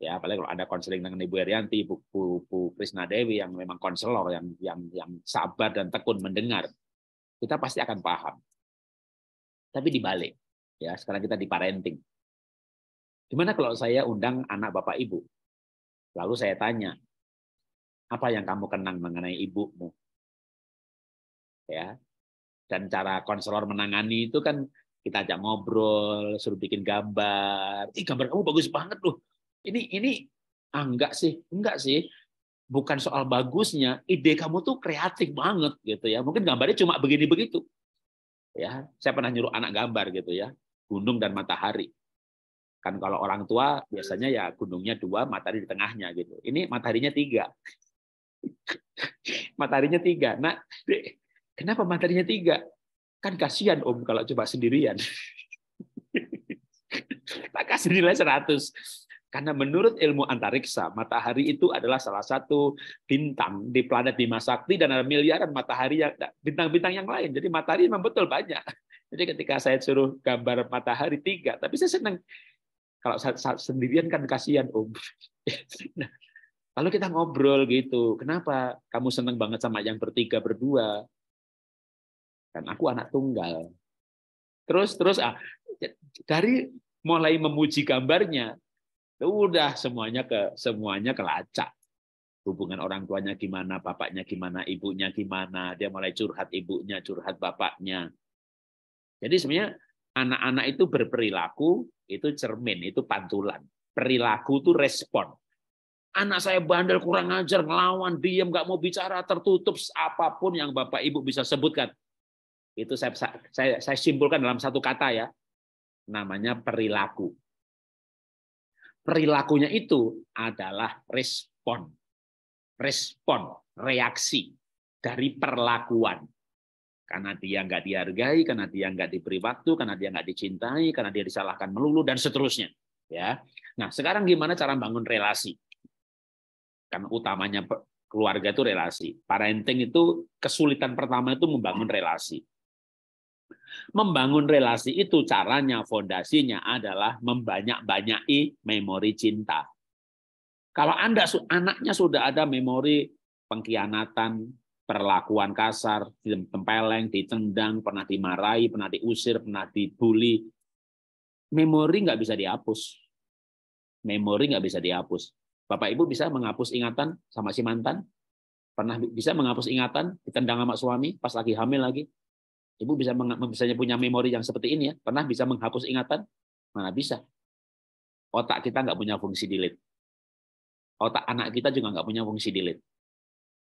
ya apalagi kalau ada konseling dengan Ibu Erianti Bu, Bu, Bu Krisna Dewi yang memang konselor yang yang yang sabar dan tekun mendengar kita pasti akan paham tapi dibalik ya sekarang kita di parenting gimana kalau saya undang anak bapak ibu Lalu saya tanya, apa yang kamu kenang mengenai ibumu? Ya. Dan cara konselor menangani itu kan kita ajak ngobrol, suruh bikin gambar. Ih, gambar kamu bagus banget loh. Ini ini ah, enggak sih, enggak sih. Bukan soal bagusnya, ide kamu tuh kreatif banget gitu ya. Mungkin gambarnya cuma begini begitu. Ya, saya pernah nyuruh anak gambar gitu ya, gunung dan matahari. Kan kalau orang tua hmm. biasanya ya gunungnya dua, matahari di tengahnya gitu. Ini mataharinya tiga. mataharinya tiga. Nah, kenapa mataharinya tiga? Kan kasihan om kalau coba sendirian. maka kasih nilai 100. Karena menurut ilmu antariksa, matahari itu adalah salah satu bintang di planet Bima Sakti dan ada miliaran matahari yang bintang-bintang yang lain. Jadi matahari memang betul banyak. Jadi ketika saya suruh gambar matahari tiga, tapi saya senang kalau saat, saat sendirian kan kasihan om. nah, kalau kita ngobrol gitu, kenapa kamu seneng banget sama yang bertiga berdua? Dan aku anak tunggal. Terus terus ah, dari mulai memuji gambarnya, udah semuanya ke semuanya kelacak hubungan orang tuanya gimana, bapaknya gimana, ibunya gimana, dia mulai curhat ibunya, curhat bapaknya. Jadi sebenarnya anak-anak itu berperilaku itu cermin, itu pantulan. Perilaku itu respon. Anak saya bandel, kurang ajar, ngelawan, diam, nggak mau bicara, tertutup, apapun yang Bapak Ibu bisa sebutkan. Itu saya, saya, saya simpulkan dalam satu kata ya. Namanya perilaku. Perilakunya itu adalah respon. Respon, reaksi dari perlakuan karena dia nggak dihargai, karena dia nggak diberi waktu, karena dia nggak dicintai, karena dia disalahkan melulu dan seterusnya. Ya, nah sekarang gimana cara bangun relasi? Karena utamanya keluarga itu relasi. Parenting itu kesulitan pertama itu membangun relasi. Membangun relasi itu caranya, fondasinya adalah membanyak-banyaki memori cinta. Kalau anda anaknya sudah ada memori pengkhianatan, perlakuan kasar, tempeleng, ditendang, pernah dimarahi, pernah diusir, pernah dibully. Memori nggak bisa dihapus. Memori nggak bisa dihapus. Bapak Ibu bisa menghapus ingatan sama si mantan? Pernah bisa menghapus ingatan ditendang sama suami pas lagi hamil lagi? Ibu bisa misalnya punya memori yang seperti ini ya? Pernah bisa menghapus ingatan? Mana bisa? Otak kita nggak punya fungsi delete. Otak anak kita juga nggak punya fungsi delete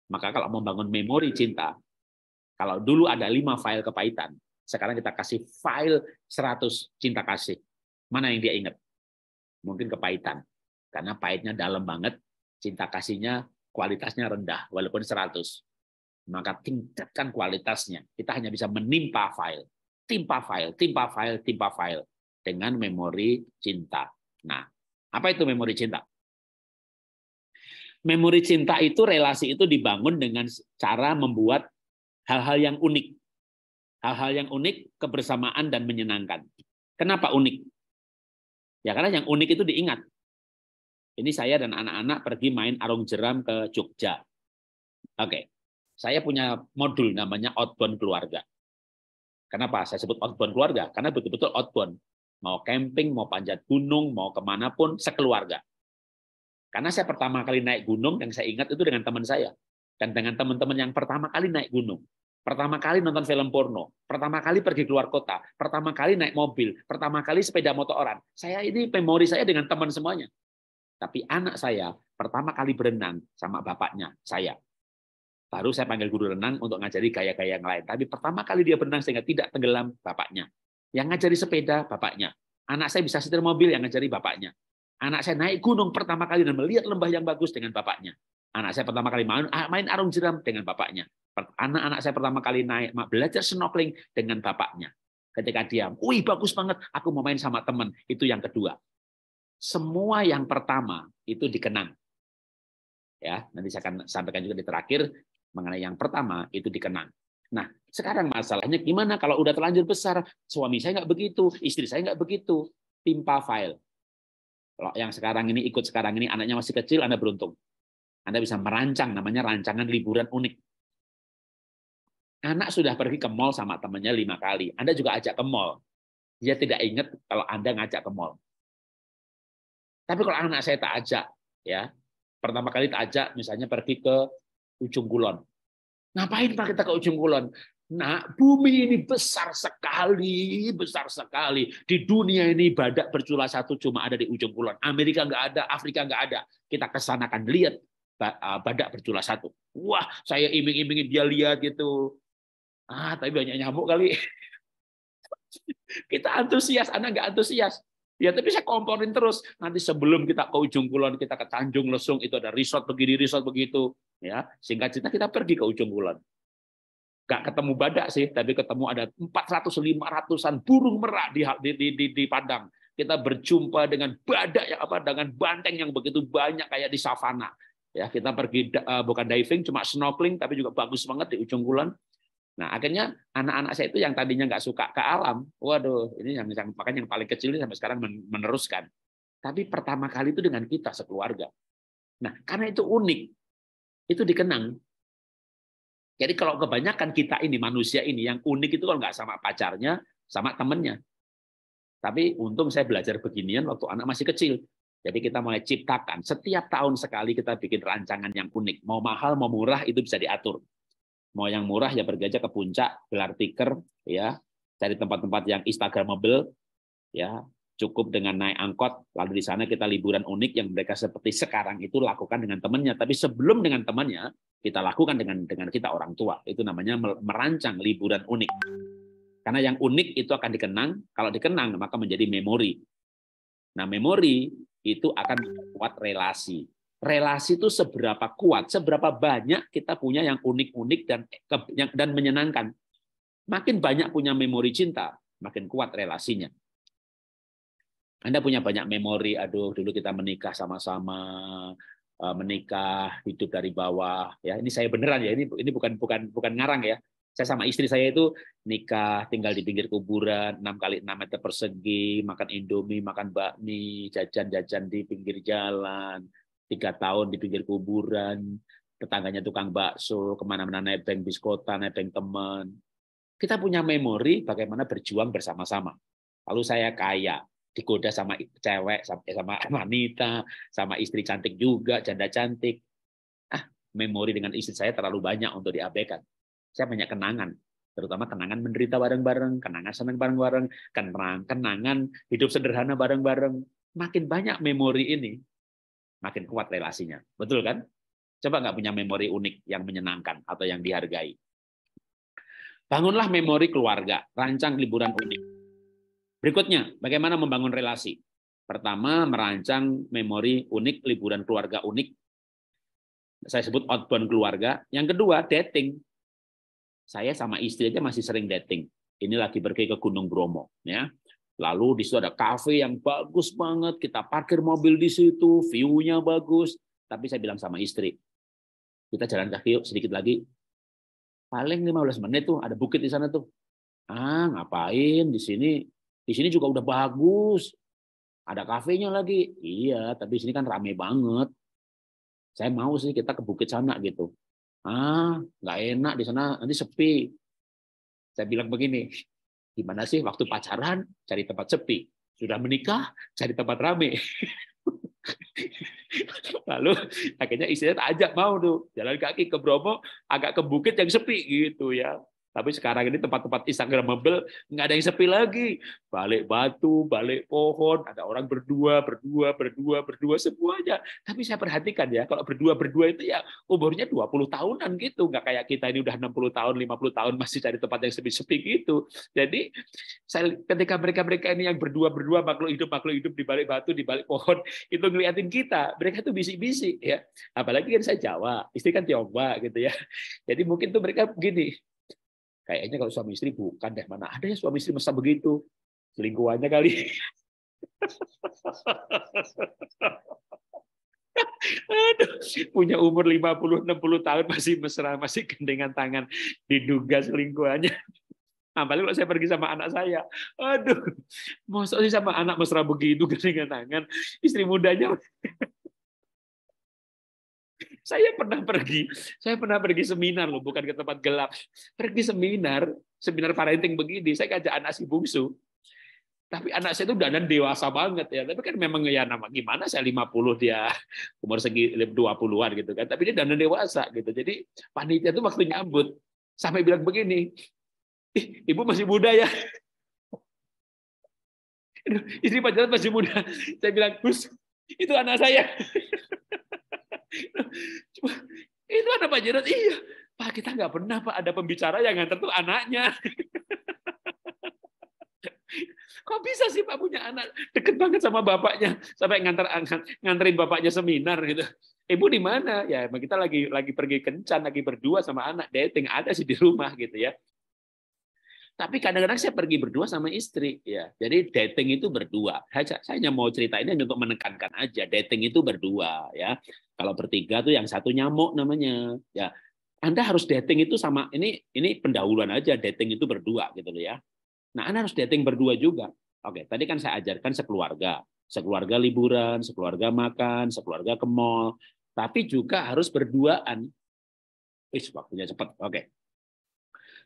maka kalau membangun memori cinta, kalau dulu ada lima file kepahitan, sekarang kita kasih file 100 cinta kasih. Mana yang dia ingat? Mungkin kepahitan. Karena pahitnya dalam banget, cinta kasihnya kualitasnya rendah, walaupun 100. Maka tingkatkan kualitasnya. Kita hanya bisa menimpa file. Timpa file, timpa file, timpa file. Dengan memori cinta. Nah, apa itu memori cinta? memori cinta itu relasi itu dibangun dengan cara membuat hal-hal yang unik. Hal-hal yang unik, kebersamaan dan menyenangkan. Kenapa unik? Ya karena yang unik itu diingat. Ini saya dan anak-anak pergi main arung jeram ke Jogja. Oke. Saya punya modul namanya outbound keluarga. Kenapa saya sebut outbound keluarga? Karena betul-betul outbound. Mau camping, mau panjat gunung, mau kemanapun, sekeluarga. Karena saya pertama kali naik gunung yang saya ingat itu dengan teman saya dan dengan teman-teman yang pertama kali naik gunung, pertama kali nonton film porno, pertama kali pergi keluar kota, pertama kali naik mobil, pertama kali sepeda motor orang. Saya ini memori saya dengan teman semuanya. Tapi anak saya pertama kali berenang sama bapaknya, saya. Baru saya panggil guru renang untuk ngajari gaya-gaya yang lain. Tapi pertama kali dia berenang sehingga tidak tenggelam bapaknya. Yang ngajari sepeda bapaknya. Anak saya bisa setir mobil yang ngajari bapaknya. Anak saya naik gunung pertama kali dan melihat lembah yang bagus dengan bapaknya. Anak saya pertama kali main, ah, main arung jeram dengan bapaknya. Anak-anak saya pertama kali naik belajar snorkeling dengan bapaknya. Ketika dia, wih bagus banget, aku mau main sama teman. Itu yang kedua. Semua yang pertama itu dikenang. Ya, nanti saya akan sampaikan juga di terakhir mengenai yang pertama itu dikenang. Nah, sekarang masalahnya gimana kalau udah terlanjur besar? Suami saya nggak begitu, istri saya nggak begitu. Timpa file. Kalau yang sekarang ini ikut sekarang ini anaknya masih kecil, Anda beruntung. Anda bisa merancang, namanya rancangan liburan unik. Anak sudah pergi ke mall sama temannya lima kali. Anda juga ajak ke mall. Dia tidak ingat kalau Anda ngajak ke mall. Tapi kalau anak saya tak ajak, ya pertama kali tak ajak, misalnya pergi ke Ujung Kulon. Ngapain Pak kita ke Ujung Kulon? Nah, bumi ini besar sekali, besar sekali. Di dunia ini badak bercula satu cuma ada di ujung kulon. Amerika nggak ada, Afrika nggak ada. Kita kesana akan lihat badak bercula satu. Wah, saya iming-imingin dia lihat gitu. Ah, tapi banyak nyamuk kali. kita antusias, anak nggak antusias. Ya, tapi saya komporin terus. Nanti sebelum kita ke ujung kulon, kita ke Tanjung Lesung, itu ada resort begini, resort begitu. Ya, singkat cerita kita pergi ke ujung kulon nggak ketemu badak sih, tapi ketemu ada 400-500an burung merak di, di, di, di, di Padang. Kita berjumpa dengan badak yang apa, dengan banteng yang begitu banyak kayak di savana. Ya, kita pergi eh, bukan diving, cuma snorkeling, tapi juga bagus banget di ujung kulon. Nah, akhirnya anak-anak saya itu yang tadinya nggak suka ke alam, waduh, ini yang, yang makanya yang paling kecil ini sampai sekarang meneruskan. Tapi pertama kali itu dengan kita sekeluarga. Nah, karena itu unik, itu dikenang jadi kalau kebanyakan kita ini manusia ini yang unik itu kalau nggak sama pacarnya, sama temennya. Tapi untung saya belajar beginian waktu anak masih kecil. Jadi kita mulai ciptakan. Setiap tahun sekali kita bikin rancangan yang unik. Mau mahal, mau murah itu bisa diatur. Mau yang murah ya pergi ke puncak, gelar tiker, ya cari tempat-tempat yang instagramable, ya cukup dengan naik angkot, lalu di sana kita liburan unik yang mereka seperti sekarang itu lakukan dengan temannya. Tapi sebelum dengan temannya, kita lakukan dengan dengan kita orang tua. Itu namanya merancang liburan unik. Karena yang unik itu akan dikenang, kalau dikenang maka menjadi memori. Nah, memori itu akan kuat relasi. Relasi itu seberapa kuat, seberapa banyak kita punya yang unik-unik dan dan menyenangkan. Makin banyak punya memori cinta, makin kuat relasinya. Anda punya banyak memori, aduh dulu kita menikah sama-sama, eh, menikah, hidup dari bawah. Ya, ini saya beneran ya, ini ini bukan bukan bukan ngarang ya. Saya sama istri saya itu nikah, tinggal di pinggir kuburan, 6 kali 6 meter persegi, makan indomie, makan bakmi, jajan-jajan di pinggir jalan, tiga tahun di pinggir kuburan, tetangganya tukang bakso, kemana-mana nebeng biskota, nebeng teman. Kita punya memori bagaimana berjuang bersama-sama. Lalu saya kaya, digoda sama cewek, eh, sama, wanita, sama istri cantik juga, janda cantik. Ah, memori dengan istri saya terlalu banyak untuk diabaikan. Saya banyak kenangan, terutama kenangan menderita bareng-bareng, kenangan senang bareng-bareng, kenang kenangan hidup sederhana bareng-bareng. Makin banyak memori ini, makin kuat relasinya. Betul kan? Coba nggak punya memori unik yang menyenangkan atau yang dihargai. Bangunlah memori keluarga, rancang liburan unik Berikutnya, bagaimana membangun relasi? Pertama, merancang memori unik, liburan keluarga unik. Saya sebut outbound keluarga. Yang kedua, dating. Saya sama istri aja masih sering dating. Ini lagi pergi ke Gunung Bromo, ya. Lalu di situ ada kafe yang bagus banget, kita parkir mobil di situ, view-nya bagus. Tapi saya bilang sama istri, kita jalan kaki yuk sedikit lagi. Paling 15 menit tuh ada bukit di sana tuh. Ah, ngapain di sini di sini juga udah bagus. Ada kafenya lagi. Iya, tapi di sini kan rame banget. Saya mau sih kita ke bukit sana gitu. Ah, nggak enak di sana nanti sepi. Saya bilang begini, gimana sih waktu pacaran cari tempat sepi, sudah menikah cari tempat rame. Lalu akhirnya istrinya ajak mau tuh jalan kaki ke Bromo, agak ke bukit yang sepi gitu ya. Tapi sekarang ini tempat-tempat Instagramable nggak ada yang sepi lagi. Balik batu, balik pohon, ada orang berdua, berdua, berdua, berdua semuanya. Tapi saya perhatikan ya, kalau berdua-berdua itu ya umurnya 20 tahunan gitu. Nggak kayak kita ini udah 60 tahun, 50 tahun masih cari tempat yang sepi-sepi gitu. Jadi saya ketika mereka-mereka ini yang berdua-berdua makhluk hidup, makhluk hidup di balik batu, di balik pohon, itu ngeliatin kita. Mereka tuh bisik-bisik ya. Apalagi kan saya Jawa, istri kan Tionghoa gitu ya. Jadi mungkin tuh mereka begini, Kayaknya kalau suami istri bukan deh mana ada ya suami istri mesra begitu selingkuhannya kali. Aduh, punya umur 50 60 tahun masih mesra, masih gendengan tangan diduga selingkuhannya. Apalagi kalau saya pergi sama anak saya. Aduh, maksudnya sama anak mesra begitu gendengan tangan, istri mudanya saya pernah pergi, saya pernah pergi seminar loh, bukan ke tempat gelap. Pergi seminar, seminar parenting begini, saya ngajak anak si bungsu. Tapi anak saya itu dandan dewasa banget ya. Tapi kan memang ya nama gimana saya 50 dia umur segi 20-an gitu kan. Tapi dia dandan dewasa gitu. Jadi panitia itu waktu nyambut sampai bilang begini, "Ih, ibu masih muda ya." Istri pacaran masih muda. Saya bilang, "Gus, itu anak saya." Cuma, itu ada Pak Jarod? Iya. Pak, kita nggak pernah Pak ada pembicara yang nganter tuh anaknya. Kok bisa sih Pak punya anak deket banget sama bapaknya sampai nganter nganterin bapaknya seminar gitu. Ibu di mana? Ya, kita lagi lagi pergi kencan, lagi berdua sama anak dating ada sih di rumah gitu ya. Tapi kadang-kadang saya pergi berdua sama istri, ya. Jadi dating itu berdua. Saya, hanya mau cerita ini untuk menekankan aja, dating itu berdua, ya. Kalau bertiga tuh yang satu nyamuk namanya. Ya, Anda harus dating itu sama ini ini pendahuluan aja dating itu berdua gitu loh ya. Nah, Anda harus dating berdua juga. Oke, tadi kan saya ajarkan sekeluarga. Sekeluarga liburan, sekeluarga makan, sekeluarga ke mall, tapi juga harus berduaan. Wis, waktunya cepat. Oke.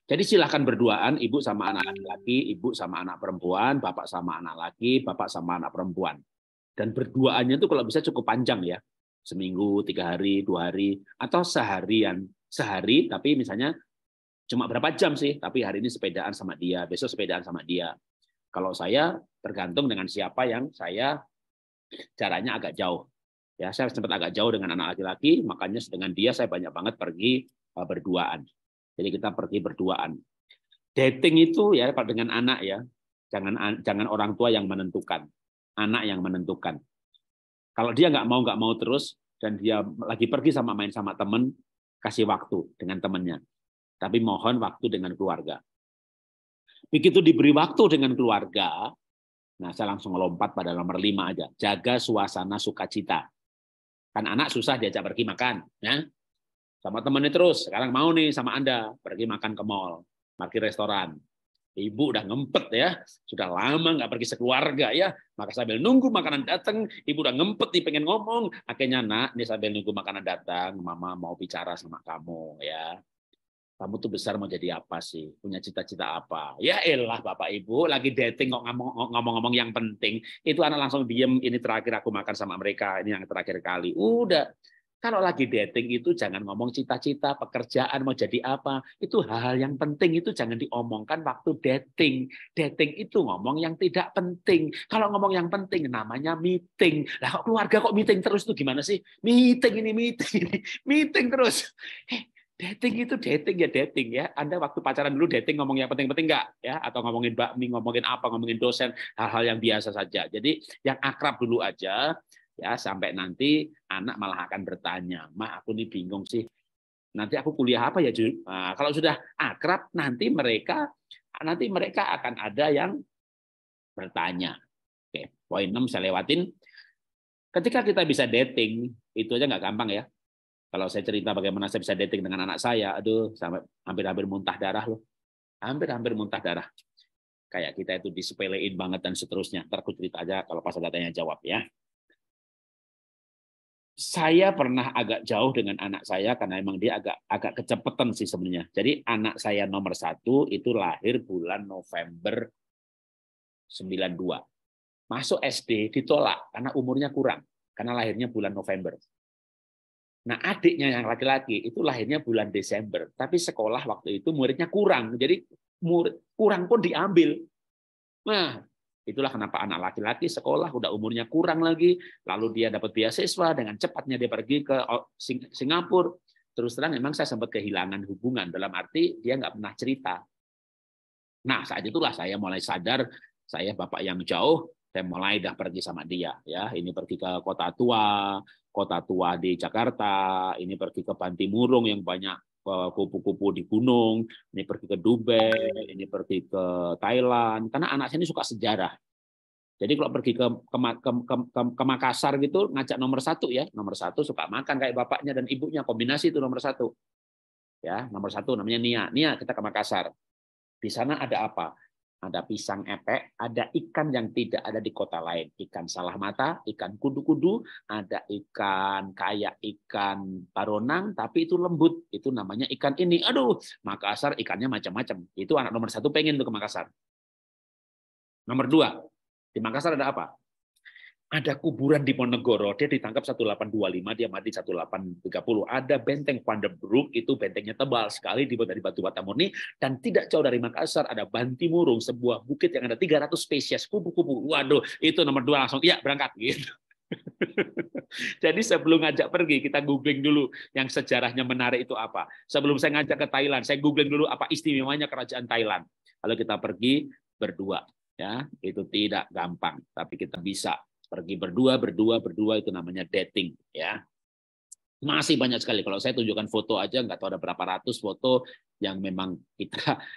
Jadi silahkan berduaan, ibu sama anak laki, ibu sama anak perempuan, bapak sama anak laki, bapak sama anak perempuan. Dan berduaannya itu kalau bisa cukup panjang ya seminggu, tiga hari, dua hari, atau seharian. Sehari, tapi misalnya cuma berapa jam sih, tapi hari ini sepedaan sama dia, besok sepedaan sama dia. Kalau saya tergantung dengan siapa yang saya caranya agak jauh. Ya, saya sempat agak jauh dengan anak laki-laki, makanya dengan dia saya banyak banget pergi eh, berduaan. Jadi kita pergi berduaan. Dating itu ya dengan anak ya, jangan jangan orang tua yang menentukan, anak yang menentukan. Kalau dia nggak mau nggak mau terus dan dia lagi pergi sama main sama temen, kasih waktu dengan temennya. Tapi mohon waktu dengan keluarga. Begitu diberi waktu dengan keluarga, nah saya langsung lompat pada nomor lima aja. Jaga suasana sukacita. Kan anak susah diajak pergi makan. Ya? Sama temennya terus. Sekarang mau nih sama Anda pergi makan ke mall, pergi restoran. Ibu udah ngempet ya, sudah lama nggak pergi sekeluarga ya. Maka sambil nunggu makanan datang, ibu udah ngempet nih pengen ngomong. Akhirnya nak, nih sambil nunggu makanan datang, mama mau bicara sama kamu ya. Kamu tuh besar mau jadi apa sih? Punya cita-cita apa? Ya elah Bapak Ibu, lagi dating kok ngomong-ngomong yang penting. Itu anak langsung diem, ini terakhir aku makan sama mereka, ini yang terakhir kali. Udah, kalau lagi dating itu jangan ngomong cita-cita, pekerjaan, mau jadi apa. Itu hal-hal yang penting itu jangan diomongkan waktu dating. Dating itu ngomong yang tidak penting. Kalau ngomong yang penting namanya meeting. Lah kok keluarga kok meeting terus itu gimana sih? Meeting ini, meeting ini, meeting terus. Eh, dating itu dating ya dating ya. Anda waktu pacaran dulu dating ngomong yang penting-penting enggak ya atau ngomongin bakmi, ngomongin apa, ngomongin dosen, hal-hal yang biasa saja. Jadi yang akrab dulu aja, ya sampai nanti anak malah akan bertanya, "Ma, aku ini bingung sih. Nanti aku kuliah apa ya, Nah, kalau sudah akrab nanti mereka nanti mereka akan ada yang bertanya. Oke, poin 6 saya lewatin. Ketika kita bisa dating, itu aja nggak gampang ya. Kalau saya cerita bagaimana saya bisa dating dengan anak saya, aduh, sampai hampir-hampir muntah darah loh. Hampir-hampir muntah darah kayak kita itu disepelein banget dan seterusnya. Ntar cerita aja kalau pas ada tanya jawab ya saya pernah agak jauh dengan anak saya karena emang dia agak agak kecepetan sih sebenarnya. Jadi anak saya nomor satu itu lahir bulan November 92. Masuk SD ditolak karena umurnya kurang, karena lahirnya bulan November. Nah adiknya yang laki-laki itu lahirnya bulan Desember, tapi sekolah waktu itu muridnya kurang, jadi murid, kurang pun diambil. Nah Itulah kenapa anak laki-laki sekolah udah umurnya kurang lagi, lalu dia dapat beasiswa dengan cepatnya dia pergi ke Singapura. Terus terang memang saya sempat kehilangan hubungan dalam arti dia nggak pernah cerita. Nah saat itulah saya mulai sadar saya bapak yang jauh, saya mulai dah pergi sama dia. Ya ini pergi ke kota tua, kota tua di Jakarta, ini pergi ke panti murung yang banyak Eh, kupu-kupu di gunung, ini pergi ke Dubai, ini pergi ke Thailand, karena anak saya ini suka sejarah. Jadi kalau pergi ke ke, ke, ke, ke, ke Makassar gitu ngajak nomor satu ya, nomor satu suka makan kayak bapaknya dan ibunya kombinasi itu nomor satu, ya nomor satu namanya Nia, Nia kita ke Makassar. Di sana ada apa? ada pisang epek, ada ikan yang tidak ada di kota lain. Ikan salah mata, ikan kudu-kudu, ada ikan kayak ikan baronang, tapi itu lembut. Itu namanya ikan ini. Aduh, Makassar ikannya macam-macam. Itu anak nomor satu pengen tuh ke Makassar. Nomor dua, di Makassar ada apa? ada kuburan di Ponegoro, dia ditangkap 1825, dia mati 1830. Ada benteng Vandenbroek, itu bentengnya tebal sekali dibuat dari batu bata murni, dan tidak jauh dari Makassar ada Bantimurung, sebuah bukit yang ada 300 spesies kubu-kubu. Waduh, itu nomor dua langsung, iya berangkat gitu. Jadi sebelum ngajak pergi, kita googling dulu yang sejarahnya menarik itu apa. Sebelum saya ngajak ke Thailand, saya googling dulu apa istimewanya kerajaan Thailand. Kalau kita pergi berdua, ya itu tidak gampang, tapi kita bisa Pergi berdua, berdua, berdua itu namanya dating ya. Masih banyak sekali. Kalau saya tunjukkan foto aja nggak tahu ada berapa ratus foto yang memang kita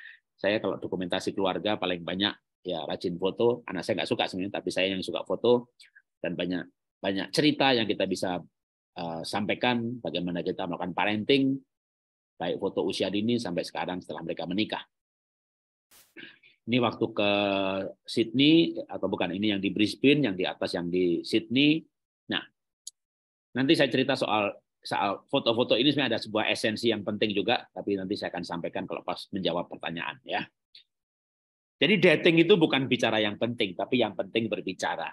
saya kalau dokumentasi keluarga paling banyak ya rajin foto. Anak saya nggak suka sebenarnya tapi saya yang suka foto dan banyak banyak cerita yang kita bisa uh, sampaikan bagaimana kita melakukan parenting baik foto usia dini sampai sekarang setelah mereka menikah ini waktu ke Sydney atau bukan ini yang di Brisbane, yang di atas yang di Sydney. Nah, nanti saya cerita soal soal foto-foto ini sebenarnya ada sebuah esensi yang penting juga, tapi nanti saya akan sampaikan kalau pas menjawab pertanyaan ya. Jadi dating itu bukan bicara yang penting, tapi yang penting berbicara.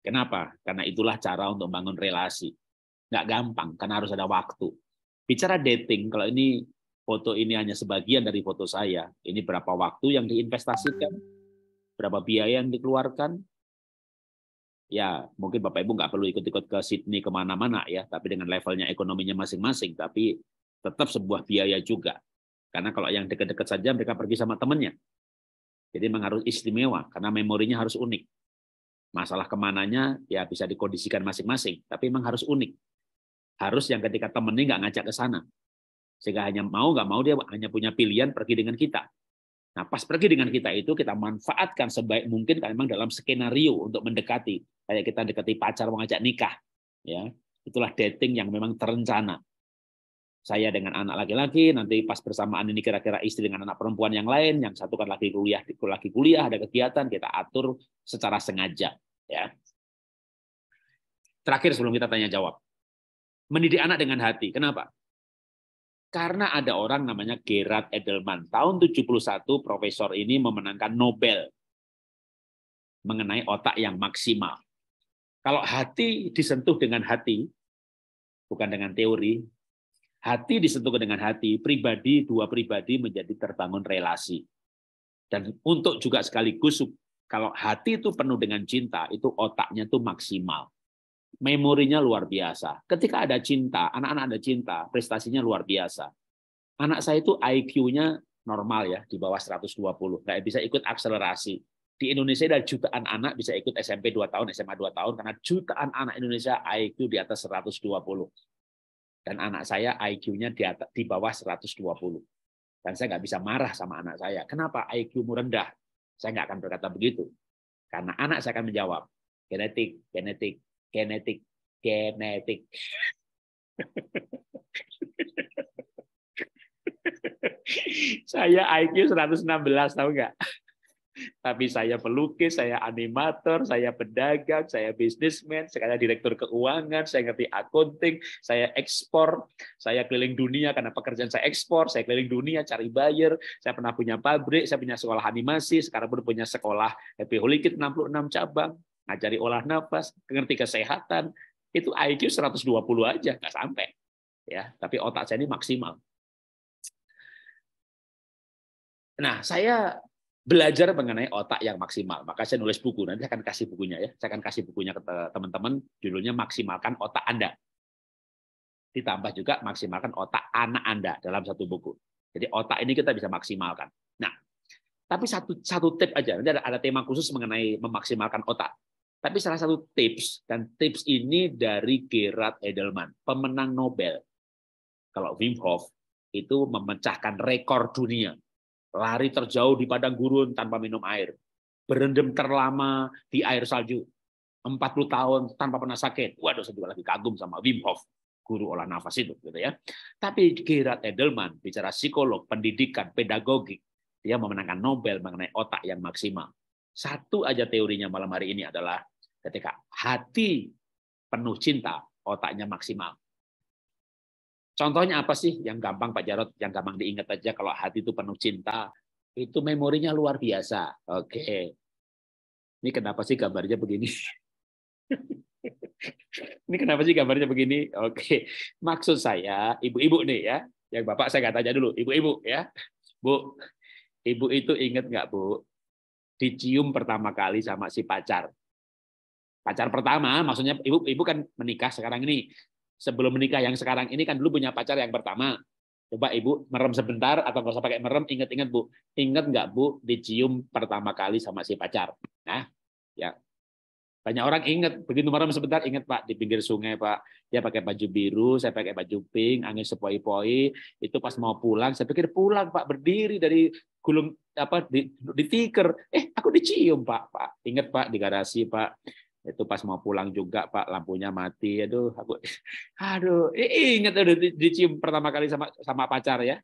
Kenapa? Karena itulah cara untuk membangun relasi. Nggak gampang, karena harus ada waktu. Bicara dating, kalau ini foto ini hanya sebagian dari foto saya. Ini berapa waktu yang diinvestasikan, berapa biaya yang dikeluarkan. Ya, mungkin Bapak Ibu nggak perlu ikut-ikut ke Sydney kemana-mana ya, tapi dengan levelnya ekonominya masing-masing, tapi tetap sebuah biaya juga. Karena kalau yang dekat-dekat saja mereka pergi sama temannya. Jadi memang harus istimewa, karena memorinya harus unik. Masalah kemananya ya bisa dikondisikan masing-masing, tapi memang harus unik. Harus yang ketika temennya nggak ngajak ke sana, sehingga hanya mau nggak mau dia hanya punya pilihan pergi dengan kita. Nah, pas pergi dengan kita itu kita manfaatkan sebaik mungkin karena memang dalam skenario untuk mendekati. Kayak kita dekati pacar mengajak nikah, ya. Itulah dating yang memang terencana. Saya dengan anak laki-laki, nanti pas bersamaan ini kira-kira istri dengan anak perempuan yang lain, yang satu kan lagi kuliah, lagi kuliah ada kegiatan, kita atur secara sengaja, ya. Terakhir sebelum kita tanya jawab. Mendidik anak dengan hati. Kenapa? Karena ada orang namanya Gerard Edelman. Tahun 71 profesor ini memenangkan Nobel mengenai otak yang maksimal. Kalau hati disentuh dengan hati, bukan dengan teori, hati disentuh dengan hati, pribadi, dua pribadi menjadi terbangun relasi. Dan untuk juga sekaligus kalau hati itu penuh dengan cinta, itu otaknya itu maksimal memorinya luar biasa. Ketika ada cinta, anak-anak ada cinta, prestasinya luar biasa. Anak saya itu IQ-nya normal ya, di bawah 120. Nggak bisa ikut akselerasi. Di Indonesia ada jutaan anak bisa ikut SMP 2 tahun, SMA 2 tahun, karena jutaan anak Indonesia IQ di atas 120. Dan anak saya IQ-nya di, di bawah 120. Dan saya nggak bisa marah sama anak saya. Kenapa IQ-mu rendah? Saya nggak akan berkata begitu. Karena anak saya akan menjawab, genetik, genetik, genetik genetik saya IQ 116 tahu nggak tapi saya pelukis, saya animator, saya pedagang, saya bisnismen, saya direktur keuangan, saya ngerti accounting, saya ekspor, saya keliling dunia karena pekerjaan saya ekspor, saya keliling dunia cari buyer, saya pernah punya pabrik, saya punya sekolah animasi, sekarang pun punya sekolah Happy Holy Kid 66 cabang, ngajari olah nafas, ngerti kesehatan, itu IQ 120 aja nggak sampai. Ya, tapi otak saya ini maksimal. Nah, saya belajar mengenai otak yang maksimal. Maka saya nulis buku. Nanti saya akan kasih bukunya ya. Saya akan kasih bukunya ke teman-teman. Judulnya maksimalkan otak Anda. Ditambah juga maksimalkan otak anak Anda dalam satu buku. Jadi otak ini kita bisa maksimalkan. Nah, tapi satu satu tip aja. Nanti ada, ada tema khusus mengenai memaksimalkan otak. Tapi salah satu tips, dan tips ini dari Gerard Edelman, pemenang Nobel. Kalau Wim Hof itu memecahkan rekor dunia. Lari terjauh di padang gurun tanpa minum air. Berendam terlama di air salju. 40 tahun tanpa pernah sakit. Waduh, saya juga lagi kagum sama Wim Hof guru olah nafas itu gitu ya. Tapi Gerard Edelman bicara psikolog, pendidikan, pedagogik, dia memenangkan Nobel mengenai otak yang maksimal. Satu aja teorinya malam hari ini adalah Ketika hati penuh cinta, otaknya maksimal. Contohnya apa sih yang gampang Pak Jarot, yang gampang diingat aja kalau hati itu penuh cinta, itu memorinya luar biasa. Oke. Ini kenapa sih gambarnya begini? Ini kenapa sih gambarnya begini? Oke. Maksud saya, ibu-ibu nih ya, yang Bapak saya nggak tanya dulu, ibu-ibu ya. Bu, ibu itu inget nggak Bu, dicium pertama kali sama si pacar pacar pertama, maksudnya ibu ibu kan menikah sekarang ini. Sebelum menikah yang sekarang ini kan dulu punya pacar yang pertama. Coba ibu merem sebentar atau nggak usah pakai merem, ingat-ingat bu, ingat nggak bu dicium pertama kali sama si pacar. Nah, ya banyak orang ingat begitu merem sebentar ingat pak di pinggir sungai pak dia pakai baju biru saya pakai baju pink angin sepoi-poi itu pas mau pulang saya pikir pulang pak berdiri dari gulung apa di, di tiker eh aku dicium pak pak ingat pak di garasi pak itu pas mau pulang juga pak lampunya mati aduh aku aduh ingat udah dicium pertama kali sama sama pacar ya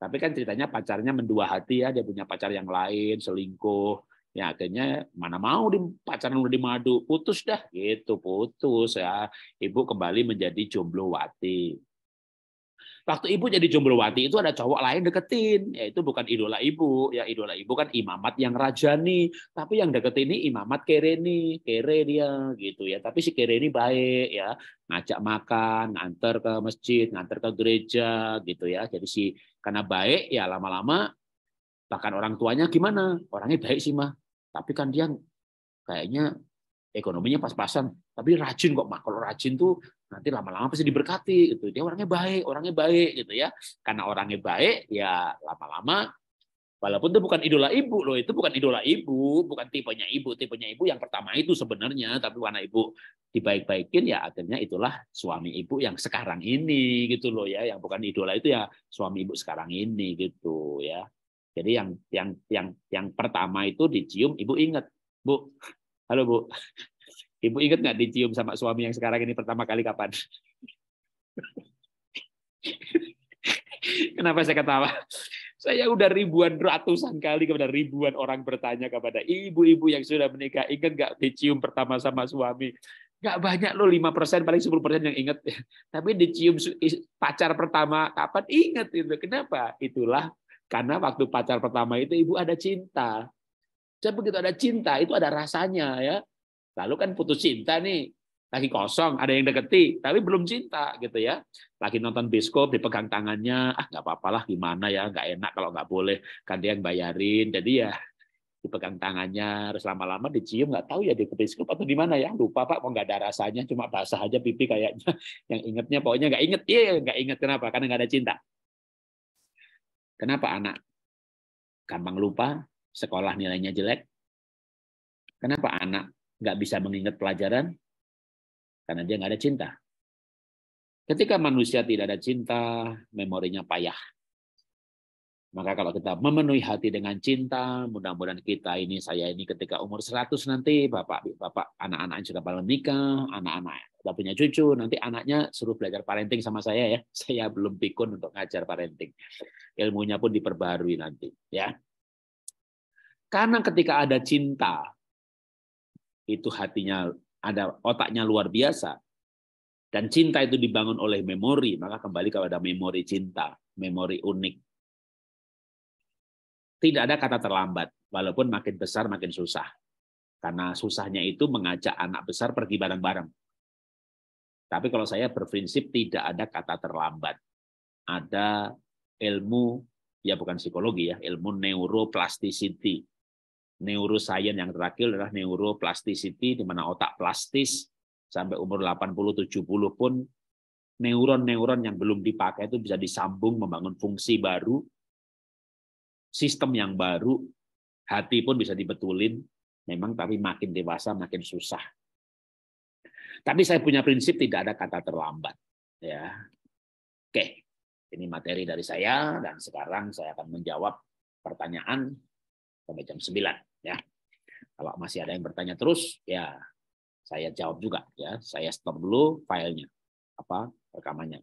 tapi kan ceritanya pacarnya mendua hati ya dia punya pacar yang lain selingkuh ya akhirnya mana mau di pacaran udah di madu putus dah gitu putus ya ibu kembali menjadi jomblo wati Waktu ibu jadi jomblowati itu ada cowok lain deketin, yaitu bukan idola ibu, ya idola ibu kan imamat yang rajani, tapi yang deketin ini imamat kere nih, kere dia gitu ya. Tapi si kere ini baik ya, ngajak makan, ngantar ke masjid, ngantar ke gereja gitu ya. Jadi si karena baik ya lama-lama bahkan orang tuanya gimana? Orangnya baik sih mah, tapi kan dia kayaknya ekonominya pas-pasan, tapi rajin kok mah. Kalau rajin tuh nanti lama-lama pasti diberkati gitu dia orangnya baik orangnya baik gitu ya karena orangnya baik ya lama-lama Walaupun itu bukan idola ibu loh, itu bukan idola ibu, bukan tipenya ibu. Tipenya ibu yang pertama itu sebenarnya, tapi warna ibu dibaik-baikin ya akhirnya itulah suami ibu yang sekarang ini gitu loh ya, yang bukan idola itu ya suami ibu sekarang ini gitu ya. Jadi yang yang yang yang pertama itu dicium ibu ingat, Bu. Halo Bu, Ibu inget nggak dicium sama suami yang sekarang ini pertama kali kapan? Kenapa saya ketawa? Saya udah ribuan ratusan kali kepada ribuan orang bertanya kepada ibu-ibu yang sudah menikah, ingat nggak dicium pertama sama suami? Nggak banyak loh, 5 persen, paling 10 persen yang ingat. Tapi dicium pacar pertama, kapan ingat itu? Kenapa? Itulah karena waktu pacar pertama itu ibu ada cinta. Saya begitu ada cinta, itu ada rasanya ya. Lalu kan putus cinta nih, lagi kosong, ada yang deketi, tapi belum cinta gitu ya. Lagi nonton biskop dipegang tangannya, ah nggak apa-apalah gimana ya, nggak enak kalau nggak boleh, kan dia yang bayarin, jadi ya dipegang tangannya, terus lama-lama dicium, nggak tahu ya di biskop atau di mana ya, lupa pak, mau nggak ada rasanya, cuma basah aja pipi kayaknya, yang ingetnya pokoknya nggak inget, iya yeah, nggak inget kenapa, karena nggak ada cinta. Kenapa anak gampang lupa, sekolah nilainya jelek? Kenapa anak nggak bisa mengingat pelajaran karena dia nggak ada cinta. Ketika manusia tidak ada cinta, memorinya payah. Maka kalau kita memenuhi hati dengan cinta, mudah-mudahan kita ini, saya ini ketika umur 100 nanti, bapak, bapak, anak-anak yang sudah pada menikah, anak-anak sudah punya cucu, nanti anaknya suruh belajar parenting sama saya ya. Saya belum pikun untuk ngajar parenting. Ilmunya pun diperbarui nanti. ya. Karena ketika ada cinta, itu hatinya ada otaknya luar biasa dan cinta itu dibangun oleh memori, maka kembali kepada memori cinta, memori unik. Tidak ada kata terlambat, walaupun makin besar makin susah. Karena susahnya itu mengajak anak besar pergi bareng-bareng. Tapi kalau saya berprinsip tidak ada kata terlambat. Ada ilmu ya bukan psikologi ya, ilmu neuroplasticity neuroscience yang terakhir adalah neuroplasticity di mana otak plastis sampai umur 80 70 pun neuron-neuron yang belum dipakai itu bisa disambung membangun fungsi baru, sistem yang baru, hati pun bisa dibetulin. Memang tapi makin dewasa makin susah. Tapi saya punya prinsip tidak ada kata terlambat, ya. Oke. Ini materi dari saya dan sekarang saya akan menjawab pertanyaan sampai jam 9 ya. Kalau masih ada yang bertanya terus, ya saya jawab juga ya. Saya stop dulu filenya apa rekamannya.